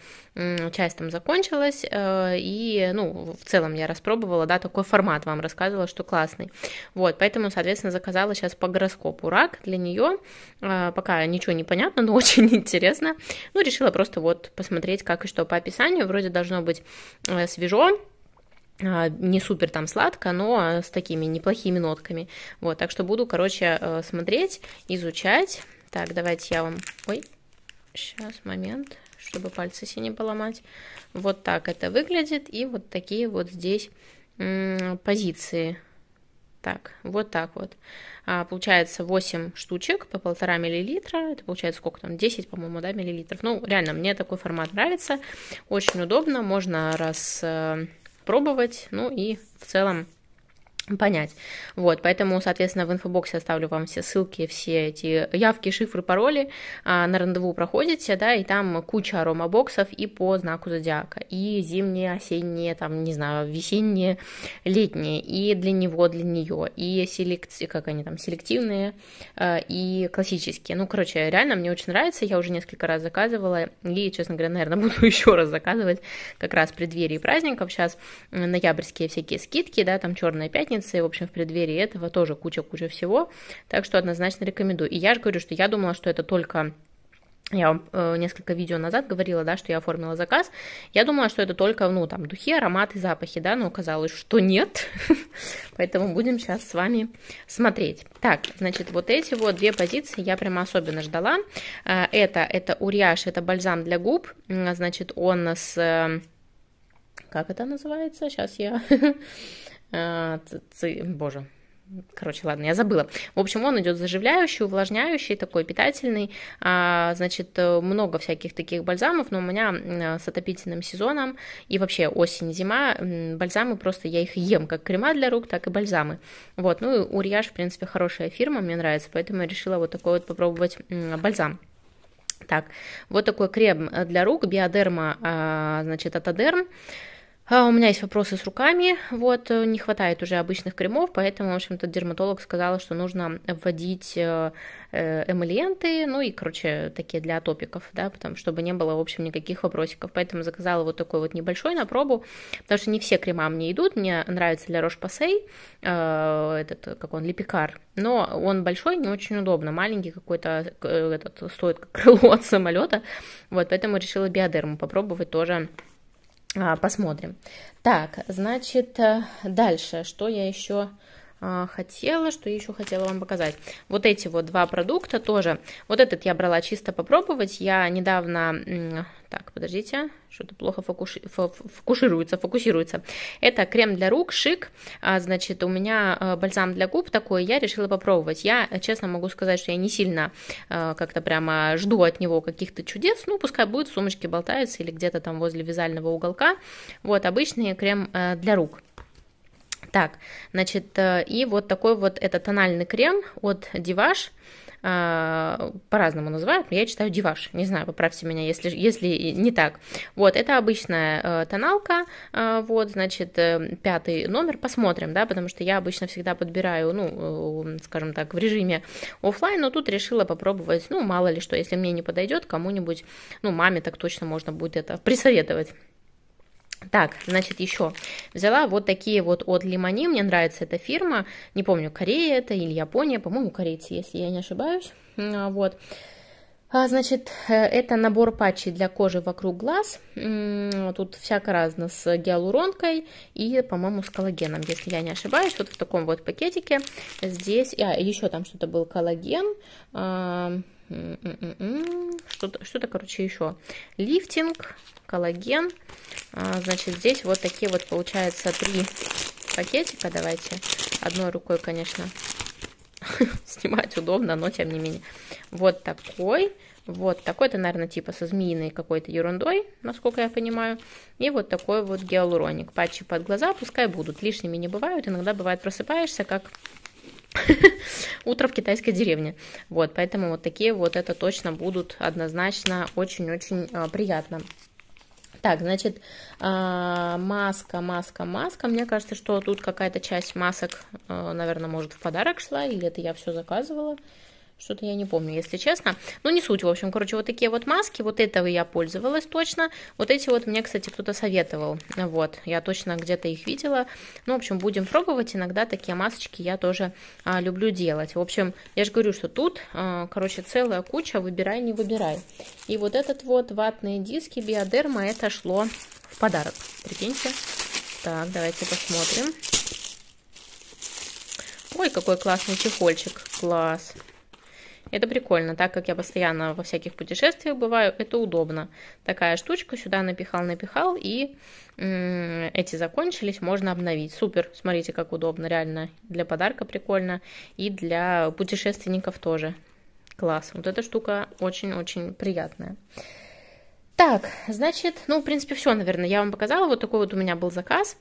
часть там закончилась, э, и, ну, в целом я распробовала, да, такой формат вам рассказывала, что классный. Вот, поэтому, соответственно, заказала сейчас по гороскопу рак для нее. Э, пока ничего не понятно, но [laughs] очень интересно. Ну, решила просто вот посмотреть, как и что по описанию. Вроде должно быть свежо, а, не супер там сладко, но а, с такими неплохими нотками. Вот, так что буду, короче, э, смотреть, изучать. Так, давайте я вам... Ой, сейчас, момент, чтобы пальцы себе не поломать. Вот так это выглядит, и вот такие вот здесь позиции. Так, вот так вот. А, получается 8 штучек по полтора миллилитра. Это получается сколько там? 10, по-моему, да, миллилитров. Ну, реально, мне такой формат нравится. Очень удобно. Можно раз э, пробовать, ну и в целом понять. Вот, поэтому, соответственно, в инфобоксе оставлю вам все ссылки, все эти явки, шифры, пароли. А, на рандеву проходите, да, и там куча аромабоксов и по знаку зодиака. И зимние, осенние, там, не знаю, весенние, летние. И для него, для нее. И селекции, как они там, селективные а, и классические. Ну, короче, реально мне очень нравится. Я уже несколько раз заказывала. И, честно говоря, наверное, [laughs] буду еще раз заказывать как раз в преддверии праздников. Сейчас ноябрьские всякие скидки, да, там черная пятница Пятницы, в общем, в преддверии этого тоже куча-куча всего, так что однозначно рекомендую. И я же говорю, что я думала, что это только я вам э, несколько видео назад говорила, да, что я оформила заказ. Я думала, что это только, ну, там, духи, ароматы, запахи, да, но оказалось, что нет. [laughs] Поэтому будем сейчас с вами смотреть. Так, значит, вот эти вот две позиции я прямо особенно ждала. Э, это, это Уряж, это бальзам для губ. Значит, он с... Э, как это называется? Сейчас я [laughs] А, боже, Короче, ладно, я забыла. В общем, он идет заживляющий, увлажняющий, такой питательный. А, значит, э, много всяких таких бальзамов, но у меня с отопительным сезоном и вообще осень, зима, бальзамы просто я их ем, как крема для рук, так и бальзамы. Вот, ну и Урьяж, в принципе, хорошая фирма, мне нравится, поэтому я решила вот такой вот попробовать бальзам. Так, вот такой крем э, для рук, биодерма, а, значит, атодерм. Адерм а у меня есть вопросы с руками, вот, э, не хватает уже обычных кремов, поэтому, в общем-то, дерматолог сказала, что нужно вводить э, э, эмолиенты, ну и, короче, такие для атопиков, да, потому чтобы не было, в общем, никаких вопросиков, поэтому заказала вот такой вот небольшой на пробу, потому что не все крема мне идут, мне нравится для Рош-Пассей, этот, как он, Липикар, но он большой, не очень удобно, маленький какой-то, этот, стоит как крыло от самолета, вот, поэтому решила биодерму попробовать тоже а, посмотрим. Так, значит, э, дальше, что я еще а, хотела, что еще хотела вам показать. Вот эти вот два продукта тоже. Вот этот я брала чисто попробовать. Я недавно... Так, подождите, что-то плохо фокуши... фокусируется, фокусируется. Это крем для рук, шик. А, значит, у меня а, бальзам для губ такой, я решила попробовать. Я, честно, могу сказать, что я не сильно как-то прямо жду от него каких-то чудес. Ну, пускай будет в сумочке болтается или где-то там возле вязального уголка. Вот, обычный крем э, для рук. Так, значит, э, и вот такой вот это тональный крем от Диваш э, по-разному называют, но я читаю диваш, не знаю, поправьте меня, если, если не так. Вот, это обычная э, тоналка, вот, значит, пятый номер, посмотрим, да, потому что я обычно всегда подбираю, ну, скажем так, в режиме офлайн, но тут решила попробовать, ну, мало ли что, если мне не подойдет кому-нибудь, ну, маме так точно можно будет это присоветовать. Так, значит, еще взяла вот такие вот от Лимони, мне нравится эта фирма, не помню, Корея это или Япония, по-моему, корейцы, если я не ошибаюсь, а, вот. А, значит, э, это набор патчей для кожи вокруг глаз. Тут всяко разно с гиалуронкой и, по-моему, с коллагеном, если я не ошибаюсь. Вот в таком вот пакетике. Здесь, а, еще там что-то был коллаген что-то, что-то, короче, еще. Лифтинг, коллаген. А, значит, здесь вот такие вот, получается, три пакетика. Давайте одной рукой, конечно, [laughs] снимать удобно, но тем не менее. Вот такой. Вот такой, это, наверное, типа со змеиной какой-то ерундой, насколько я понимаю. И вот такой вот гиалуроник. Патчи под глаза, пускай будут, лишними не бывают. Иногда бывает просыпаешься, как [laughs] утро в китайской деревне. Вот, поэтому вот такие вот это точно будут однозначно очень-очень э, приятно. Так, значит, а, маска, маска, маска. Мне кажется, что тут какая-то часть масок, а, наверное, может в подарок шла, или это я все заказывала. Что-то я не помню, если честно. Ну, не суть, в общем. Короче, вот такие вот маски. Вот этого я пользовалась точно. Вот эти вот мне, кстати, кто-то советовал. Вот, я точно где-то их видела. Ну, в общем, будем пробовать. Иногда такие масочки я тоже а, люблю делать. В общем, я же говорю, что тут, а, короче, целая куча. Выбирай, не выбирай. И вот этот вот ватные диски биодерма, это шло в подарок. Прикиньте. Так, давайте посмотрим. Ой, какой классный чехольчик. Класс. Это прикольно, так как я постоянно во всяких путешествиях бываю, это удобно. Такая штучка, сюда напихал-напихал, и м- эти закончились, можно обновить. Супер, смотрите, как удобно, реально для подарка прикольно, и для путешественников тоже. Класс, вот эта штука очень-очень приятная. Так, значит, ну, в принципе, все, наверное, я вам показала, вот такой вот у меня был заказ.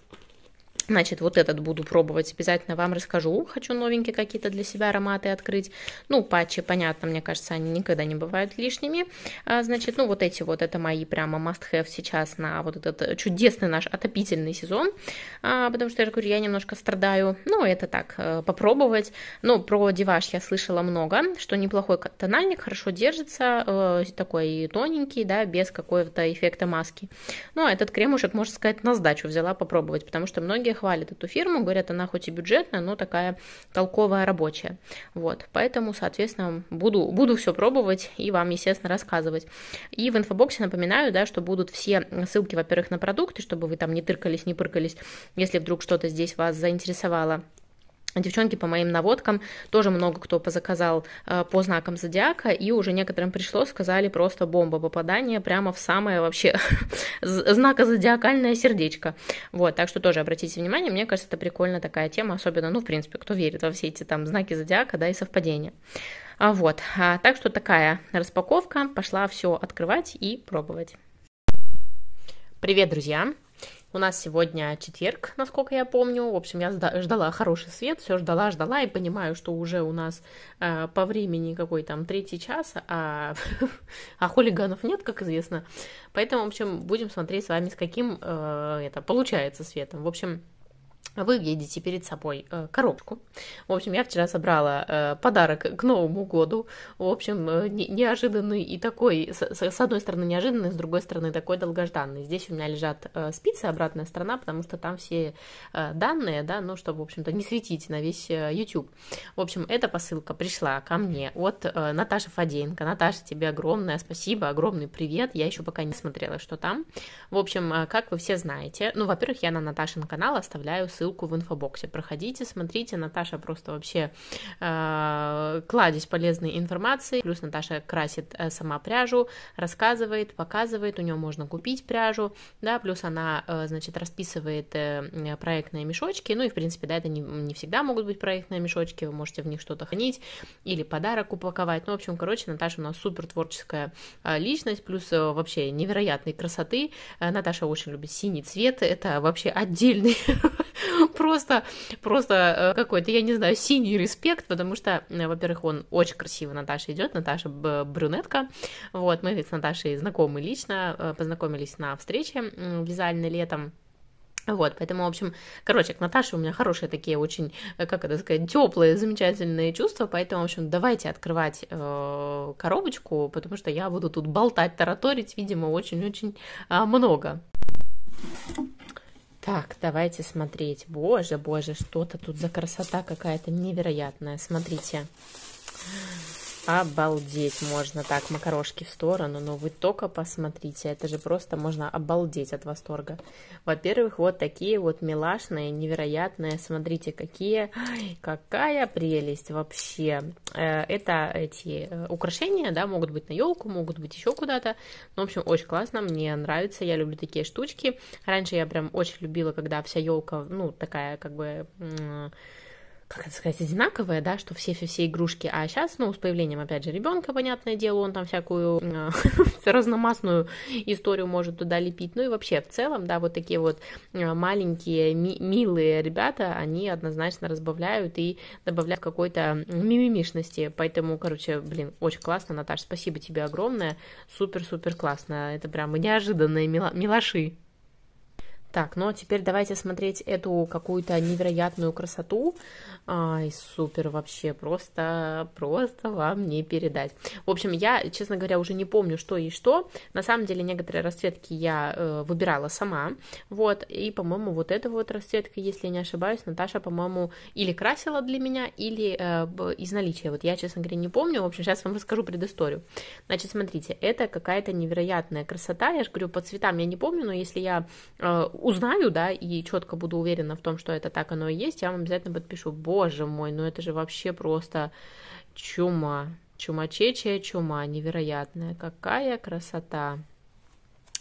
Значит, вот этот буду пробовать, обязательно вам расскажу. Хочу новенькие какие-то для себя ароматы открыть. Ну, патчи, понятно, мне кажется, они никогда не бывают лишними. А, значит, ну вот эти вот, это мои прямо must-have сейчас на вот этот чудесный наш отопительный сезон. А, потому что, я же говорю, я немножко страдаю. Ну, это так, э, попробовать. ну про деваш я слышала много, что неплохой тональник, хорошо держится, э, такой тоненький, да, без какого-то эффекта маски. Ну, а этот кремушек, можно сказать, на сдачу взяла попробовать, потому что многие хвалят эту фирму, говорят, она хоть и бюджетная, но такая толковая рабочая. Вот, поэтому, соответственно, буду, буду все пробовать и вам, естественно, рассказывать. И в инфобоксе напоминаю, да, что будут все ссылки, во-первых, на продукты, чтобы вы там не тыркались, не пыркались, если вдруг что-то здесь вас заинтересовало. Девчонки по моим наводкам тоже много кто позаказал э, по знакам зодиака, и уже некоторым пришло, сказали просто бомба попадания прямо в самое вообще [laughs] знакозодиакальное сердечко. Вот, так что тоже обратите внимание, мне кажется, это прикольная такая тема, особенно, ну, в принципе, кто верит во все эти там знаки зодиака, да, и совпадения. А, вот, а, так что такая распаковка, пошла все открывать и пробовать. Привет, друзья! У нас сегодня четверг, насколько я помню. В общем, я ждала хороший свет, все ждала, ждала и понимаю, что уже у нас э, по времени какой там третий час, а, [laughs] а хулиганов нет, как известно. Поэтому, в общем, будем смотреть с вами, с каким э, это получается светом. В общем, а вы видите перед собой э, коробку. В общем, я вчера собрала э, подарок к Новому году. В общем, э, не, неожиданный и такой, с, с одной стороны неожиданный, с другой стороны такой долгожданный. Здесь у меня лежат э, спицы, обратная сторона, потому что там все э, данные, да, ну, чтобы, в общем-то, не светить на весь э, YouTube. В общем, эта посылка пришла ко мне от э, Наташи Фадеенко. Наташа, тебе огромное спасибо, огромный привет. Я еще пока не смотрела, что там. В общем, э, как вы все знаете, ну, во-первых, я на Наташин канал оставляю ссылку в инфобоксе. Проходите, смотрите, Наташа просто вообще э, кладезь полезной информации, плюс Наташа красит э, сама пряжу, рассказывает, показывает, у нее можно купить пряжу, да, плюс она, э, значит, расписывает э, проектные мешочки, ну и, в принципе, да, это не, не всегда могут быть проектные мешочки, вы можете в них что-то хранить или подарок упаковать, ну, в общем, короче, Наташа у нас супер творческая э, личность, плюс э, вообще невероятной красоты, Наташа очень любит синий цвет, это вообще отдельный [laughs] [laughs] Просто, просто э, какой-то, я не знаю, синий респект, потому что, э, во-первых, он очень красиво Наташа идет, Наташа брюнетка, вот, мы с Наташей знакомы лично, э, познакомились на встрече вязальной летом, вот, поэтому, в общем, короче, к Наташе у меня хорошие такие очень, как это сказать, теплые, замечательные чувства, поэтому, в общем, давайте открывать э, коробочку, потому что я буду тут болтать, тараторить, видимо, очень-очень э, много. Так, давайте смотреть. Боже, боже, что-то тут за красота какая-то невероятная. Смотрите. Обалдеть можно. Так, макарошки в сторону, но вы только посмотрите, это же просто можно обалдеть от восторга. Во-первых, вот такие вот милашные, невероятные, смотрите, какие, какая прелесть вообще. Э, это эти э, украшения, да, могут быть на елку, могут быть еще куда-то. Ну, в общем, очень классно, мне нравится, я люблю такие штучки. Раньше я прям очень любила, когда вся елка, ну, такая как бы как это сказать, одинаковое, да, что все-все-все игрушки, а сейчас, ну, с появлением, опять же, ребенка, понятное дело, он там всякую э, [laughs] разномастную историю может туда лепить, ну и вообще в целом, да, вот такие вот э, маленькие, ми- милые ребята, они однозначно разбавляют и добавляют какой-то мимимишности, поэтому, короче, блин, очень классно, Наташа, спасибо тебе огромное, супер-супер классно, это прям неожиданные мила- милаши. Так, ну а теперь давайте смотреть эту какую-то невероятную красоту. Ай, супер вообще, просто, просто вам не передать. В общем, я, честно говоря, уже не помню, что и что. На самом деле, некоторые расцветки я э, выбирала сама, вот, и, по-моему, вот эта вот расцветка, если я не ошибаюсь, Наташа, по-моему, или красила для меня, или э, из наличия, вот я, честно говоря, не помню, в общем, сейчас вам расскажу предысторию. Значит, смотрите, это какая-то невероятная красота, я же говорю, по цветам я не помню, но если я э, узнаю, да, и четко буду уверена в том, что это так оно и есть, я вам обязательно подпишу. Боже мой, ну это же вообще просто чума. Чумачечья чума невероятная. Какая красота.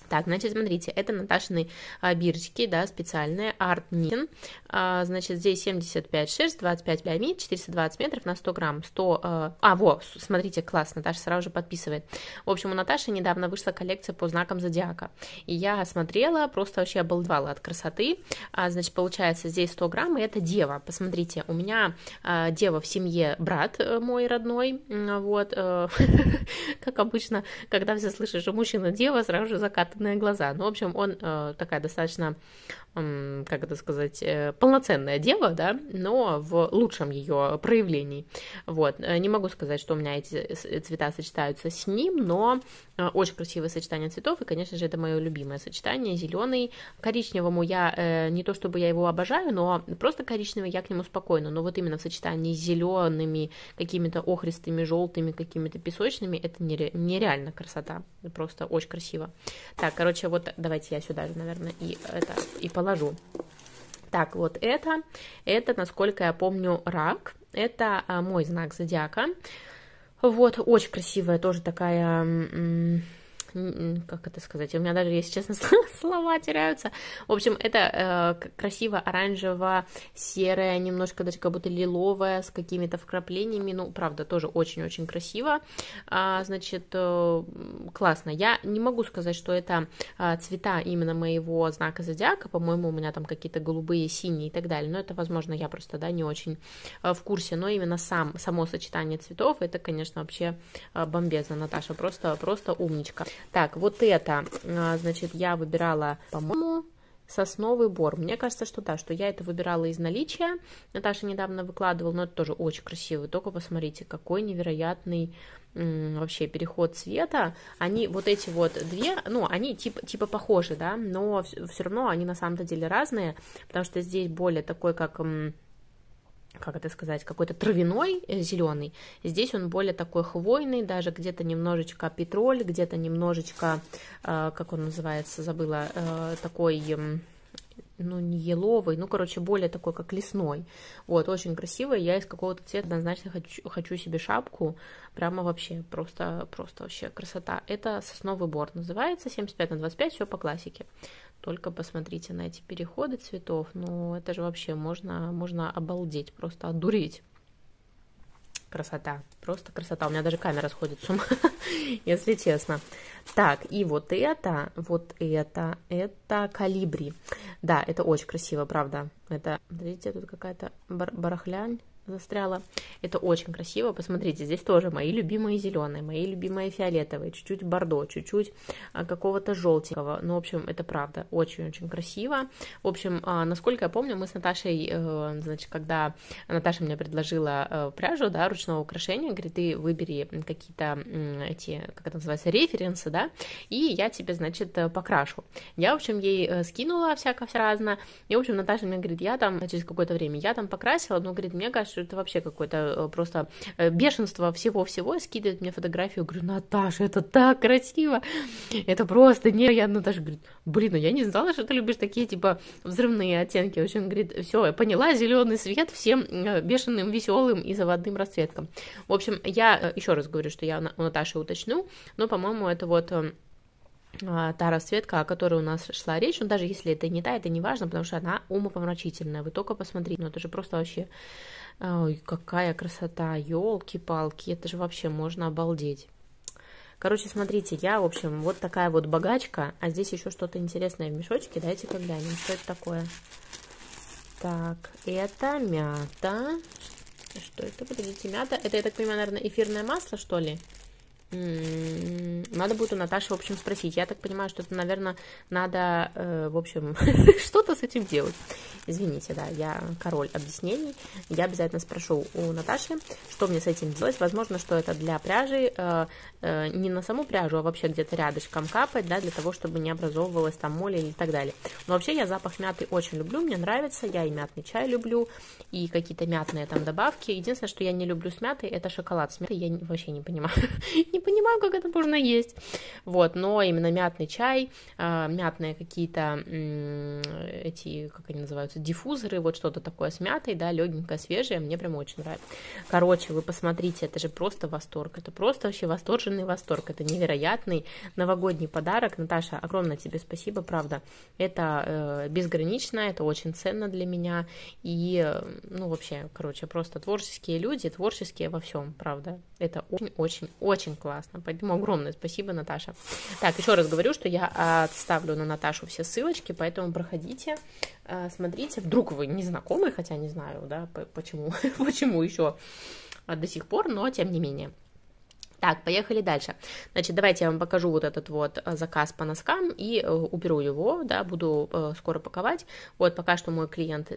Так, значит, смотрите, это Наташины а, бирочки, да, специальные, Art Knitting. А, значит, здесь 75 шерсть, 25 биомит, 420 метров на 100 грамм, 100... А, а, во, смотрите, класс, Наташа сразу же подписывает. В общем, у Наташи недавно вышла коллекция по знакам зодиака, и я смотрела, просто вообще обалдевала от красоты. А, значит, получается, здесь 100 грамм, и это дева. Посмотрите, у меня а, дева в семье брат э, мой родной, вот, э, [laughs] как обычно, когда все слышишь, что мужчина дева, сразу же закат закатные глаза. Ну, в общем, он э, такая достаточно как это сказать, э, полноценная дева, да, но в лучшем ее проявлении. Вот, э, не могу сказать, что у меня эти э, цвета сочетаются с ним, но очень красивое сочетание цветов, и, конечно же, это мое любимое сочетание, зеленый, коричневому я, не то чтобы я его обожаю, но просто коричневый я к нему спокойно, но вот именно в сочетании с зелеными, какими-то охристыми, желтыми, какими-то песочными, это нереально красота, просто очень красиво. Так, короче, вот давайте я сюда же, наверное, и это, и положу ввожу. Так, вот это, это, насколько я помню, рак, это а, мой знак зодиака. Вот, очень красивая тоже такая как это сказать, у меня даже, если честно, [laughs] слова теряются. В общем, это э, красиво оранжево-серое, немножко даже как будто лиловое, с какими-то вкраплениями, ну, правда, тоже очень-очень красиво. А, значит, э, классно. Я не могу сказать, что это э, цвета именно моего знака зодиака, по-моему, у меня там какие-то голубые, синие и так далее, но это, возможно, я просто, да, не очень э, в курсе, но именно сам, само сочетание цветов, это, конечно, вообще э, бомбезно, Наташа, просто, просто умничка. Так, вот это, а, значит, я выбирала, по-моему, сосновый бор. Мне кажется, что да, что я это выбирала из наличия. Наташа недавно выкладывала, но это тоже очень красивый. Только посмотрите, какой невероятный вообще переход цвета. Они вот эти вот две, ну, они типа, типа похожи, да, но все равно они на самом-то деле разные, потому что здесь более такой, как как это сказать, какой-то травяной э, зеленый. Здесь он более такой хвойный, даже где-то немножечко петроль, где-то немножечко, э, как он называется, забыла, э, такой ну, не еловый, ну, короче, более такой, как лесной. Вот, очень красивый. Я из какого-то цвета однозначно хочу, хочу себе шапку. Прямо вообще, просто, просто вообще красота. Это сосновый бор называется, 75 на 25, все по классике. Только посмотрите на эти переходы цветов. Ну, это же вообще можно, можно обалдеть, просто одурить. Красота, просто красота. У меня даже камера сходит с ума, [laughs] если честно. Так, и вот это, вот это, это калибри. Да, это очень красиво, правда. Это, смотрите, тут какая-то бар барахлянь застряла. Это очень красиво. Посмотрите, здесь тоже мои любимые зеленые, мои любимые фиолетовые, чуть-чуть бордо, чуть-чуть а, какого-то желтенького. Ну, в общем, это правда очень-очень красиво. В общем, а, насколько я помню, мы с Наташей, э, значит, когда Наташа мне предложила э, пряжу, да, ручного украшения, говорит, ты выбери какие-то эти, как это называется, референсы, да, и я тебе, значит, э, покрашу. Я, в общем, ей скинула всяко-всяразно, и, в общем, Наташа мне говорит, я там, через какое-то время, я там покрасила, но, говорит, мне кажется, что это вообще какое-то э, просто э, бешенство всего-всего, и скидывает мне фотографию, говорю, Наташа, это так красиво, это просто не, я Наташа говорит, блин, ну я не знала, что ты любишь такие, типа, взрывные оттенки, в общем, говорит, все, я поняла, зеленый свет всем э, бешеным, веселым и заводным расцветкам. В общем, я еще раз говорю, что я у Наташи уточню, но, по-моему, это вот а, та расцветка, о которой у нас шла речь, но даже если это не та, это не важно, потому что она умопомрачительная, вы только посмотрите, ну это же просто вообще Ой, какая красота, елки-палки, это же вообще можно обалдеть. Короче, смотрите, я, в общем, вот такая вот богачка, а здесь еще что-то интересное в мешочке, дайте-ка глянем, что это такое. Так, это мята. Что это, подождите, мята? Это, я так понимаю, наверное, эфирное масло, что ли? Надо будет у Наташи, в общем, спросить. Я так понимаю, что это, наверное, надо, э, в общем, [laughs] что-то с этим делать. Извините, да, я король объяснений. Я обязательно спрошу у Наташи, что мне с этим делать. Возможно, что это для пряжи, э, э, не на саму пряжу, а вообще где-то рядышком капать, да, для того, чтобы не образовывалась там моли и так далее. Но вообще я запах мяты очень люблю, мне нравится, я и мятный чай люблю, и какие-то мятные там добавки. Единственное, что я не люблю с мятой, это шоколад с мятой. Я вообще не понимаю, [laughs] не понимаю, как это можно есть. Вот, но именно мятный чай, а, мятные какие-то эти, как они называются, диффузоры, вот что-то такое с мятой, да, легенькое, свежее, мне прям очень нравится. Короче, вы посмотрите, это же просто восторг, это просто вообще восторженный восторг, это невероятный новогодний подарок. Наташа, огромное тебе спасибо, правда, это э, безгранично, это очень ценно для меня, и, ну, вообще, короче, просто творческие люди, творческие во всем, правда, это очень-очень-очень классно классно. Поэтому огромное спасибо, Наташа. Так, еще раз говорю, что я отставлю на Наташу все ссылочки, поэтому проходите, э, смотрите. Вдруг вы не знакомы, хотя не знаю, да, почему, [laughs] почему еще до сих пор, но тем не менее. Так, поехали дальше. Значит, давайте я вам покажу вот этот вот э, заказ по носкам и э, уберу его, да, буду э, скоро паковать. Вот пока что мой клиент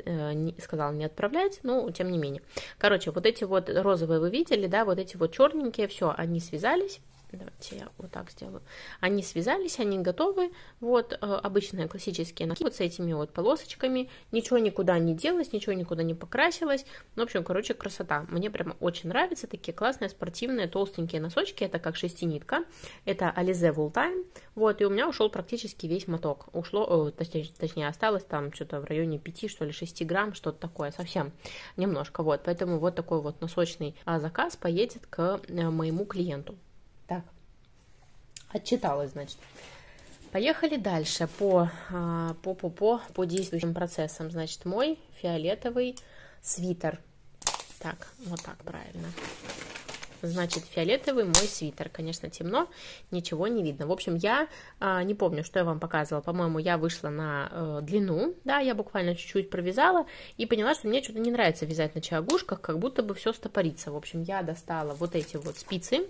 сказал не отправлять, но тем не менее. Короче, вот эти вот розовые вы видели, да, вот эти вот черненькие, все, они связались. Давайте я вот так сделаю. Они связались, они готовы. Вот э, обычные классические носки вот с этими вот полосочками. Ничего никуда не делось, ничего никуда не покрасилось. Ну, в общем, короче, красота. Мне прямо очень нравятся такие классные спортивные толстенькие носочки. Это как шестинитка. Это Alize Full Time. Вот, и у меня ушел практически весь моток. Ушло, точнее, точнее, осталось там что-то в районе 5, что ли, 6 грамм, что-то такое, совсем немножко. Вот, поэтому вот такой вот носочный а, заказ поедет к э, моему клиенту. Отчиталась, значит. Поехали дальше по, а, по, по, по, по действующим процессам. Значит, мой фиолетовый свитер. Так, вот так правильно. Значит, фиолетовый мой свитер. Конечно, темно, ничего не видно. В общем, я э, не помню, что я вам показывала. По-моему, я вышла на э, длину, да, я буквально чуть-чуть провязала и поняла, что мне что-то не нравится вязать на чагушках, как будто бы все стопорится. В общем, я достала вот эти вот спицы.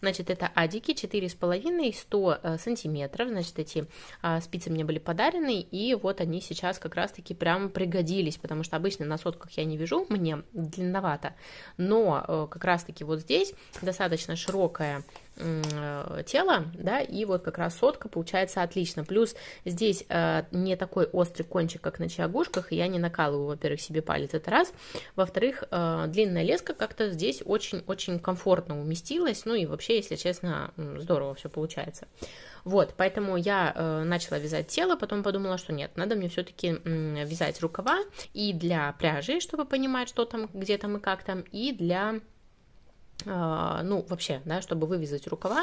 Значит, это адики 4,5 и 100 э, сантиметров. Значит, эти э, спицы мне были подарены, и вот они сейчас как раз-таки прям пригодились, потому что обычно на сотках я не вяжу, мне длинновато, но э, как раз-таки вот здесь достаточно широкое э, тело, да, и вот как раз сотка получается отлично. Плюс здесь э, не такой острый кончик, как на чагушках, и я не накалываю, во-первых, себе палец, это раз. Во-вторых, э, длинная леска как-то здесь очень-очень комфортно уместилась, ну и вообще, если честно, здорово все получается. Вот, поэтому я э, начала вязать тело, потом подумала, что нет, надо мне все-таки э, вязать рукава и для пряжи, чтобы понимать, что там, где там и как там, и для а, ну, вообще, да, чтобы вывязать рукава,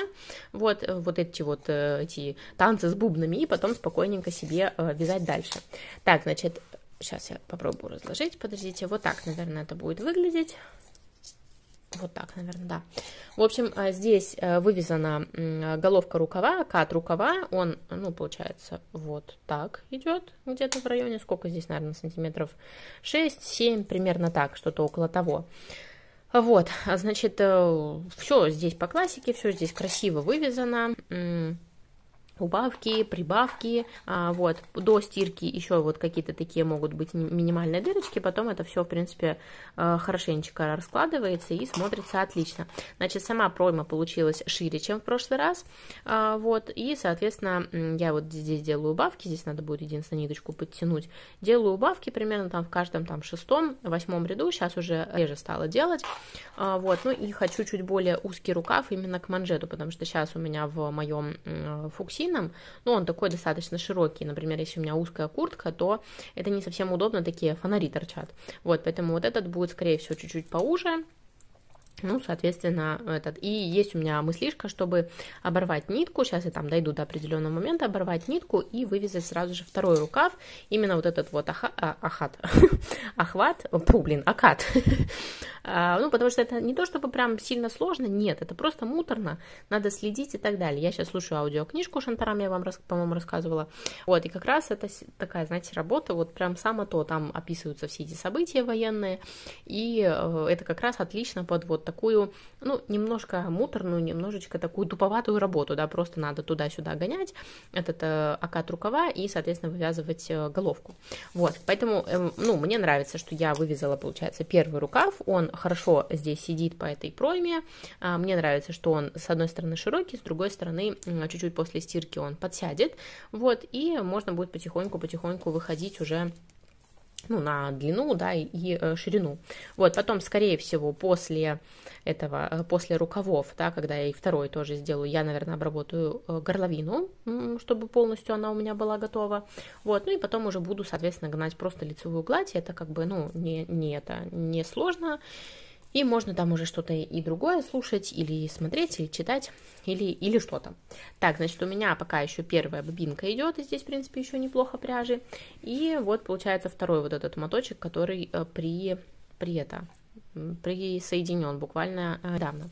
вот, э, вот эти вот э, эти танцы с бубнами, и потом спокойненько себе э, вязать дальше. Так, значит, сейчас я попробую разложить, подождите, вот так, наверное, это будет выглядеть. Вот так, наверное, да. В общем, а, здесь вывязана головка рукава, кат рукава, он, ну, получается, вот так идет, где-то в районе, сколько здесь, наверное, сантиметров 6-7, примерно так, что-то около того. Вот, а, значит, э, все здесь по классике, все здесь красиво вывезено убавки, прибавки, а, вот, до стирки еще вот какие-то такие могут быть минимальные дырочки, потом это все, в принципе, а, хорошенечко раскладывается и смотрится отлично. Значит, сама пройма получилась шире, чем в прошлый раз, а, вот, и, соответственно, я вот здесь делаю убавки, здесь надо будет единственную ниточку подтянуть, делаю убавки примерно там в каждом там шестом, восьмом ряду, сейчас уже реже стала делать, вот, ну и хочу чуть более узкий рукав именно к манжету, потому что сейчас у меня в моем фукси морщинам, но ну, он такой достаточно широкий, например, если у меня узкая куртка, то это не совсем удобно, такие фонари торчат, вот, поэтому вот этот будет, скорее всего, чуть-чуть поуже, ну, соответственно, этот. И есть у меня мыслишка, чтобы оборвать нитку. Сейчас я там дойду до определенного момента, оборвать нитку и вывязать сразу же второй рукав. Именно вот этот вот аха, а, ахат, [laughs] охват, фу, блин, акат. [laughs] А, ну, потому что это не то, чтобы прям сильно сложно, нет, это просто муторно, надо следить и так далее. Я сейчас слушаю аудиокнижку Шантарам, я вам, по-моему, рассказывала. Вот, и как раз это такая, знаете, работа, вот прям само то, там описываются все эти события военные, и э, это как раз отлично под вот такой такую, ну, немножко муторную, немножечко такую туповатую работу, да, просто надо туда-сюда гонять этот э, окат рукава и, соответственно, вывязывать э, головку. Вот, поэтому, э, ну, мне нравится, что я вывязала, получается, первый рукав, он хорошо здесь сидит по этой пройме, э, мне нравится, что он, с одной стороны, широкий, с другой стороны, чуть-чуть после стирки он подсядет, вот, и можно будет потихоньку-потихоньку выходить уже ну, на длину, да, и э, ширину. Вот, потом, скорее всего, после этого, э, после рукавов, да, когда я и второй тоже сделаю, я, наверное, обработаю э, горловину, чтобы полностью она у меня была готова, вот, ну, и потом уже буду, соответственно, гнать просто лицевую гладь, это как бы, ну, не, не это, не сложно, и можно там уже что-то и другое слушать, или смотреть, или читать, или, или что-то. Так, значит, у меня пока еще первая бобинка идет, и здесь, в принципе, еще неплохо пряжи. И вот получается второй вот этот моточек, который э, при, при это, присоединен буквально э, недавно.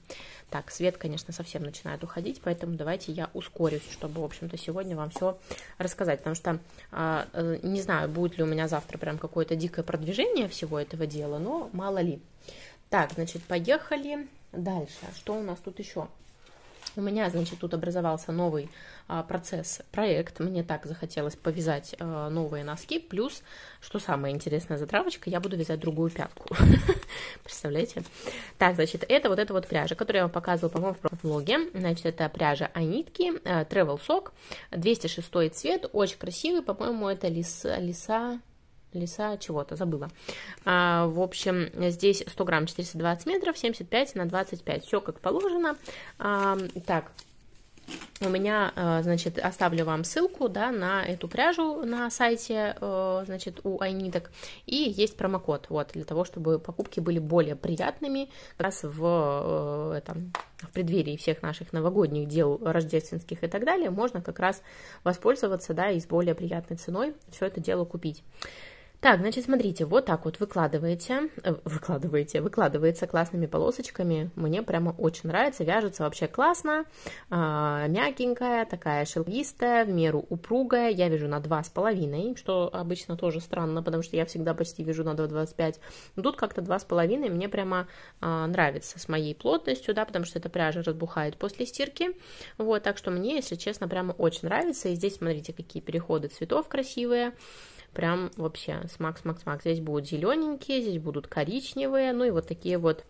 Так, свет, конечно, совсем начинает уходить, поэтому давайте я ускорюсь, чтобы, в общем-то, сегодня вам все рассказать, потому что а, э, не знаю, будет ли у меня завтра прям какое-то дикое продвижение всего этого дела, но мало ли. Так, значит, поехали дальше. Что у нас тут еще? У меня, значит, тут образовался новый а, процесс, проект. Мне так захотелось повязать а, новые носки. Плюс, что самое интересное, затравочка, я буду вязать другую пятку. [laughs] Представляете? Так, значит, это вот эта вот пряжа, которую я вам показывала, по-моему, в влоге. Значит, это пряжа Анитки, а, Travel Sock, 206 цвет, очень красивый. По-моему, это лис, лиса, леса чего-то, забыла. А, в общем, здесь 100 грамм 420 метров, 75 на 25, все как положено. А, так, у меня, э, значит, оставлю вам ссылку, да, на эту пряжу на сайте, э, значит, у Айниток. И есть промокод, вот, для того, чтобы покупки были более приятными, как раз в, э, этом, в преддверии всех наших новогодних дел, рождественских и так далее, можно как раз воспользоваться, да, и с более приятной ценой все это дело купить. Так, значит, смотрите, вот так вот выкладываете, э, выкладываете, выкладывается классными полосочками. Мне прямо очень нравится, вяжется вообще классно, а, мягенькая, такая шелкистая, в меру упругая. Я вяжу на 2,5, что обычно тоже странно, потому что я всегда почти вяжу на 2,25. Но тут как-то 2,5 мне прямо а, нравится с моей плотностью, да, потому что эта пряжа разбухает после стирки. Вот, так что мне, если честно, прямо очень нравится. И здесь, смотрите, какие переходы цветов красивые. Прям вообще смак, смак, смак. Здесь будут зелененькие, здесь будут коричневые, ну и вот такие вот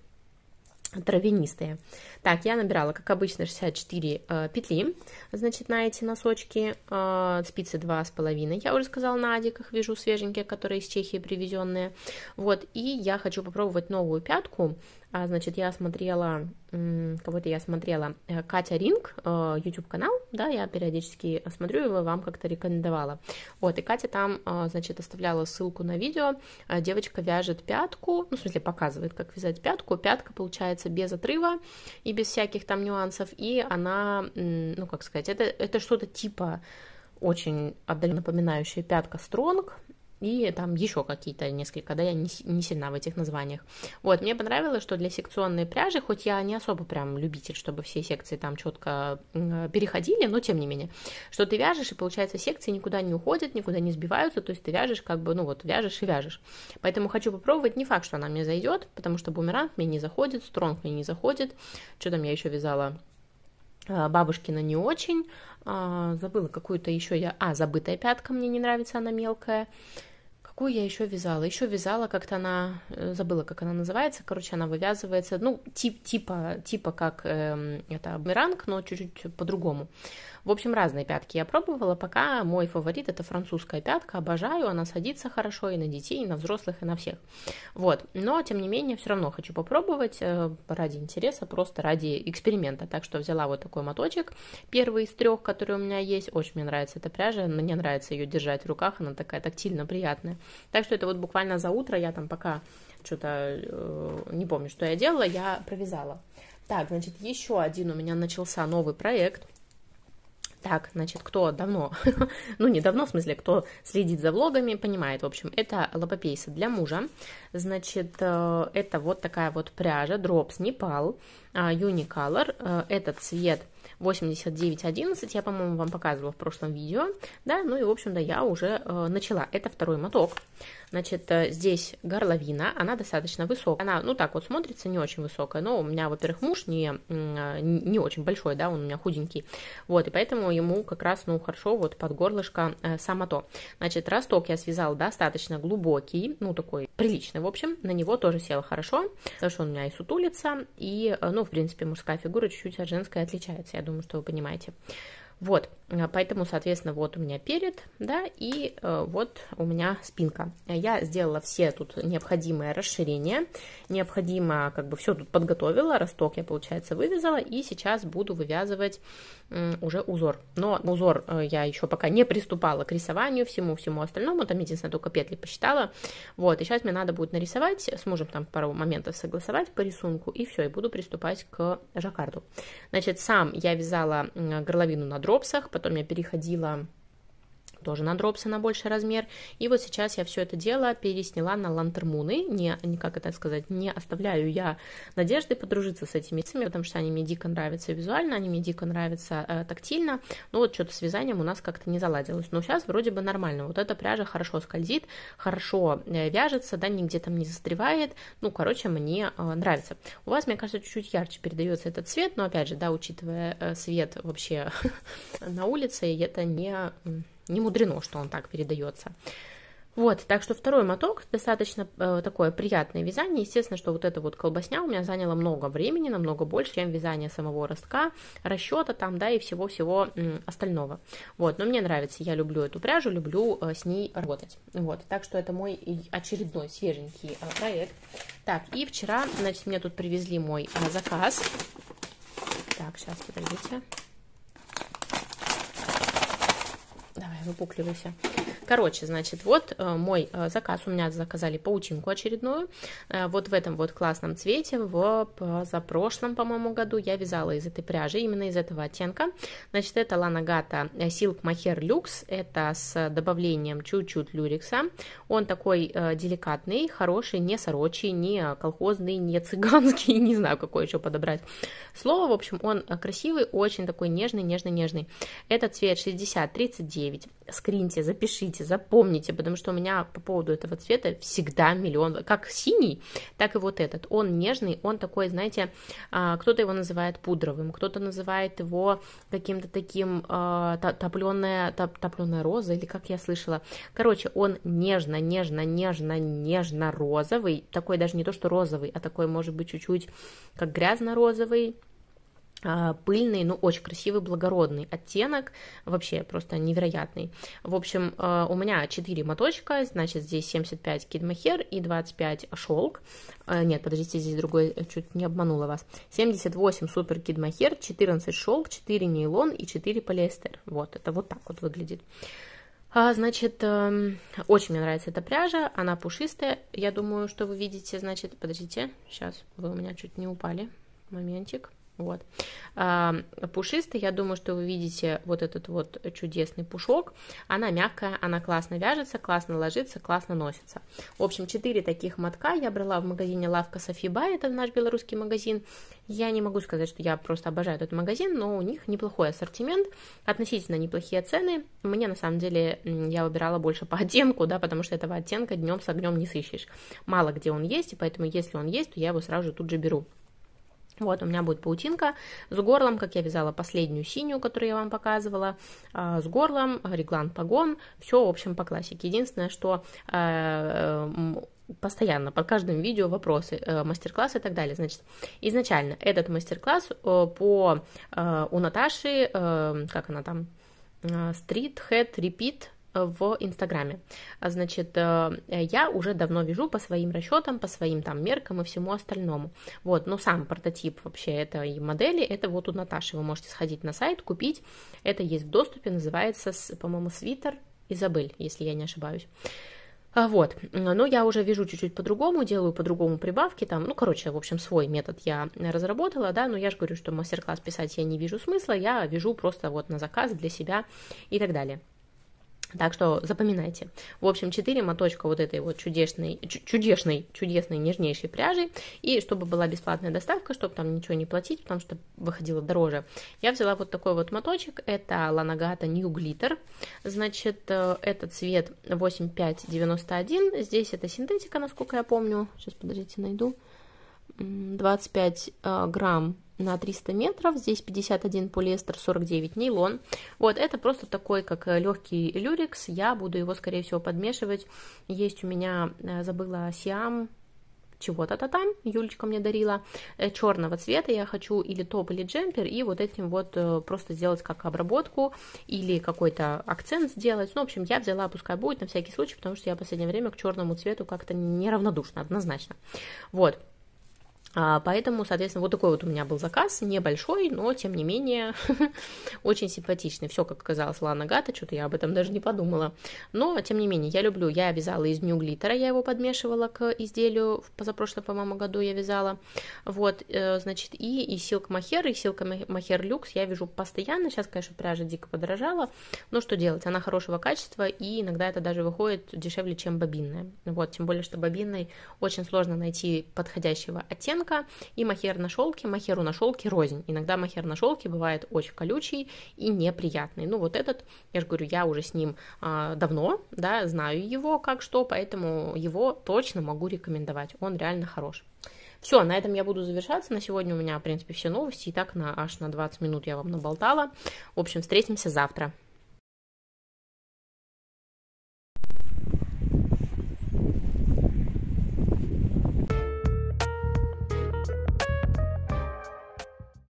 травянистые. Так, я набирала, как обычно, 64 э, петли, значит, на эти носочки, э, спицы 2,5, я уже сказала, на адиках вижу свеженькие, которые из Чехии привезенные, вот, и я хочу попробовать новую пятку, а, значит, я смотрела, кого-то я смотрела, э, Катя Ринг, э, YouTube-канал, да, я периодически смотрю его, вам как-то рекомендовала. Вот, и Катя там, э, значит, оставляла ссылку на видео, девочка вяжет пятку, ну, в смысле, показывает, как вязать пятку, пятка получается без отрыва и без всяких там нюансов, и она, ну, как сказать, это, это что-то типа очень отдаленно напоминающая пятка Стронг, и там еще какие-то несколько, да, я не, не сильна в этих названиях. Вот, мне понравилось, что для секционной пряжи, хоть я не особо прям любитель, чтобы все секции там четко э, переходили, но тем не менее, что ты вяжешь, и получается секции никуда не уходят, никуда не сбиваются, то есть ты вяжешь как бы, ну вот, вяжешь и вяжешь. Поэтому хочу попробовать, не факт, что она мне зайдет, потому что бумеранг мне не заходит, стронг мне не заходит, что там я еще вязала, а, бабушкина не очень, а, забыла какую-то еще я, а, забытая пятка мне не нравится, она мелкая, Какую я еще вязала? Еще вязала, как-то она, э, забыла, как она называется, короче, она вывязывается, ну, тип, типа, типа как э, это бумеранг, но чуть-чуть по-другому. В общем, разные пятки я пробовала, пока мой фаворит это французская пятка, обожаю, она садится хорошо и на детей, и на взрослых, и на всех. Вот, но тем не менее, все равно хочу попробовать э, ради интереса, просто ради эксперимента. Так что взяла вот такой моточек, первый из трех, который у меня есть, очень мне нравится эта пряжа, мне нравится ее держать в руках, она такая тактильно приятная. Так что это вот буквально за утро я там пока что-то э, не помню, что я делала, я провязала. Так, значит, еще один у меня начался новый проект. Так, значит, кто давно, [laughs] ну не давно, в смысле, кто следит за влогами, понимает, в общем, это лапопейса для мужа, значит, э, это вот такая вот пряжа, Drops Непал, Unicolor, а, э, этот цвет 8911, я, по-моему, вам показывала в прошлом видео, да, ну и, в общем-то, я уже э, начала, это второй моток, Значит, э, здесь горловина, она достаточно высокая. Она, ну так вот смотрится, не очень высокая, но у меня, во-первых, муж не, э, не очень большой, да, он у меня худенький. Вот, и поэтому ему как раз, ну, хорошо вот под горлышко э, само то. Значит, росток я связала достаточно глубокий, ну, такой приличный, в общем. На него тоже села хорошо, потому что он у меня и сутулится, и, э, ну, в принципе, мужская фигура чуть-чуть от женской отличается, я думаю, что вы понимаете. Вот, э, поэтому, соответственно, вот у меня перед, да, и э, вот у меня спинка. Я сделала все тут необходимые расширения, необходимо, как бы, все тут подготовила, росток я, получается, вывязала, и сейчас буду вывязывать уже узор. Но узор э, я еще пока не приступала к рисованию, всему-всему остальному, там, единственное, только петли посчитала, вот, и сейчас мне надо будет нарисовать, с мужем там пару моментов согласовать по рисунку, и все, и буду приступать к жаккарду. Значит, сам я вязала горловину на дробь, дропсах, потом я переходила тоже на Дропсона больше размер. И вот сейчас я все это дело пересняла на Лантермуны, не, не как это сказать, не оставляю я надежды подружиться с этими цветами, потому что они мне дико нравятся визуально, они мне дико нравятся э, тактильно, ну вот что-то с вязанием у нас как-то не заладилось, но сейчас вроде бы нормально, вот эта пряжа хорошо скользит, хорошо э, вяжется, да, нигде там не застревает, ну, короче, мне э, нравится. У вас, мне кажется, чуть-чуть ярче передается этот цвет, но опять же, да, учитывая э, свет вообще [laughs] на улице, это не не мудрено, что он так передается. Вот, так что второй моток достаточно э, такое приятное вязание. Естественно, что вот эта вот колбасня у меня заняла много времени, намного больше, чем вязание самого ростка, расчета там, да, и всего-всего э, остального. Вот, но мне нравится, я люблю эту пряжу, люблю э, с ней работать. Вот, так что это мой очередной свеженький э, проект. Так, и вчера, значит, мне тут привезли мой э, заказ. Так, сейчас, подождите. Давай, выпукливайся. Короче, значит, вот э, мой э, заказ. У меня заказали паутинку очередную. Э, вот в этом вот классном цвете. В позапрошлом, по-моему, году я вязала из этой пряжи, именно из этого оттенка. Значит, это Лана Гата Silk Махер Люкс. Это с добавлением чуть-чуть люрикса. Он такой деликатный, хороший, не сорочий, не колхозный, не цыганский, [laughs] не знаю, какое еще подобрать слово. В общем, он красивый, очень такой нежный, нежный, нежный. Этот цвет 6039. Скриньте, запишите, Давайте запомните, потому что у меня по поводу этого цвета всегда миллион, как синий, так и вот этот. Он нежный, он такой, знаете, а, кто-то его называет пудровым, кто-то называет его каким-то таким топленая, топ, топленая роза, или как я слышала. Короче, он нежно, нежно, нежно, нежно розовый, такой даже не то, что розовый, а такой, может быть, чуть-чуть как грязно-розовый, а, пыльный, но ну, очень красивый, благородный оттенок, вообще просто невероятный. В общем, а, у меня 4 моточка, значит, здесь 75 кидмахер и 25 шелк. А, нет, подождите, здесь другой, э, чуть не обманула вас. 78 супер кидмахер, 14 шелк, 4 нейлон и 4 полиэстер. Вот, это вот так вот выглядит. Значит, эм, очень мне нравится эта пряжа, она пушистая, я думаю, что вы видите, значит, подождите, сейчас, вы у меня чуть не упали, моментик, вот. А, пушистый, я думаю, что вы видите вот этот вот чудесный пушок. Она мягкая, она классно вяжется, классно ложится, классно носится. В общем, 4 таких мотка я брала в магазине «Лавка Софиба», это наш белорусский магазин. Я не могу сказать, что я просто обожаю этот магазин, но у них неплохой ассортимент, относительно неплохие цены. Мне, на самом деле, я выбирала больше по оттенку, да, потому что этого оттенка днем с огнем не сыщешь. Мало где он есть, и поэтому, если он есть, то я его сразу же тут же беру. Вот, у меня будет паутинка с горлом, как я вязала последнюю синюю, которую я вам показывала, а, с горлом, реглан, погон, все, в общем, по классике. Единственное, что э, постоянно, под каждым видео вопросы, э, мастер-классы и так далее. Значит, изначально этот мастер-класс э, по у Наташи, как она там, Street Head Repeat, в Инстаграме. А, значит, э, я уже давно вижу по своим расчетам, по своим там меркам и всему остальному. Вот, но сам прототип вообще этой модели, это вот у Наташи. Вы можете сходить на сайт, купить. Это есть в доступе, называется, по-моему, свитер Изабель, если я не ошибаюсь. А, вот, но я уже вижу чуть-чуть по-другому, делаю по-другому прибавки там, ну, короче, в общем, свой метод я разработала, да, но я же говорю, что мастер-класс писать я не вижу смысла, я вижу просто вот на заказ для себя и так далее. Так что запоминайте. В общем, 4 моточка вот этой вот чудесной, чудесной, чудесной, нежнейшей пряжи. И чтобы была бесплатная доставка, чтобы там ничего не платить, потому что выходило дороже, я взяла вот такой вот моточек. Это Lanagata New Glitter. Значит, э, это цвет 8591. Здесь это синтетика, насколько я помню. Сейчас, подождите, найду. 25 э, грамм на 300 метров. Здесь 51 полиэстер, 49 нейлон. Вот, это просто такой, как э, легкий люрикс. Я буду его, скорее всего, подмешивать. Есть у меня, э, забыла, сиам чего-то то там, Юлечка мне дарила, э, черного цвета, я хочу или топ, или джемпер, и вот этим вот просто сделать как обработку, или какой-то акцент сделать, ну, в общем, я взяла, пускай будет, на всякий случай, потому что я в последнее время к черному цвету как-то неравнодушна, однозначно, вот, а, поэтому, соответственно, вот такой вот у меня был заказ, небольшой, но, тем не менее, [laughs] очень симпатичный. Все, как оказалось, Лана Гата, что-то я об этом даже не подумала. Но, тем не менее, я люблю, я вязала из New Glitter, я его подмешивала к изделию, в позапрошлом, по-моему, году я вязала. Вот, э, значит, и, и Silk Mohair, и Silk Махер Люкс. я вяжу постоянно. Сейчас, конечно, пряжа дико подорожала, но что делать, она хорошего качества, и иногда это даже выходит дешевле, чем бобинная. Вот, тем более, что бобинной очень сложно найти подходящего оттенка, оттенка и махер на шелке, махеру на шелке рознь. Иногда махер на шелке бывает очень колючий и неприятный. Ну вот этот, я же говорю, я уже с ним э, давно, да, знаю его как что, поэтому его точно могу рекомендовать. Он реально хорош. Все, на этом я буду завершаться. На сегодня у меня, в принципе, все новости. И так на, аж на 20 минут я вам наболтала. В общем, встретимся завтра.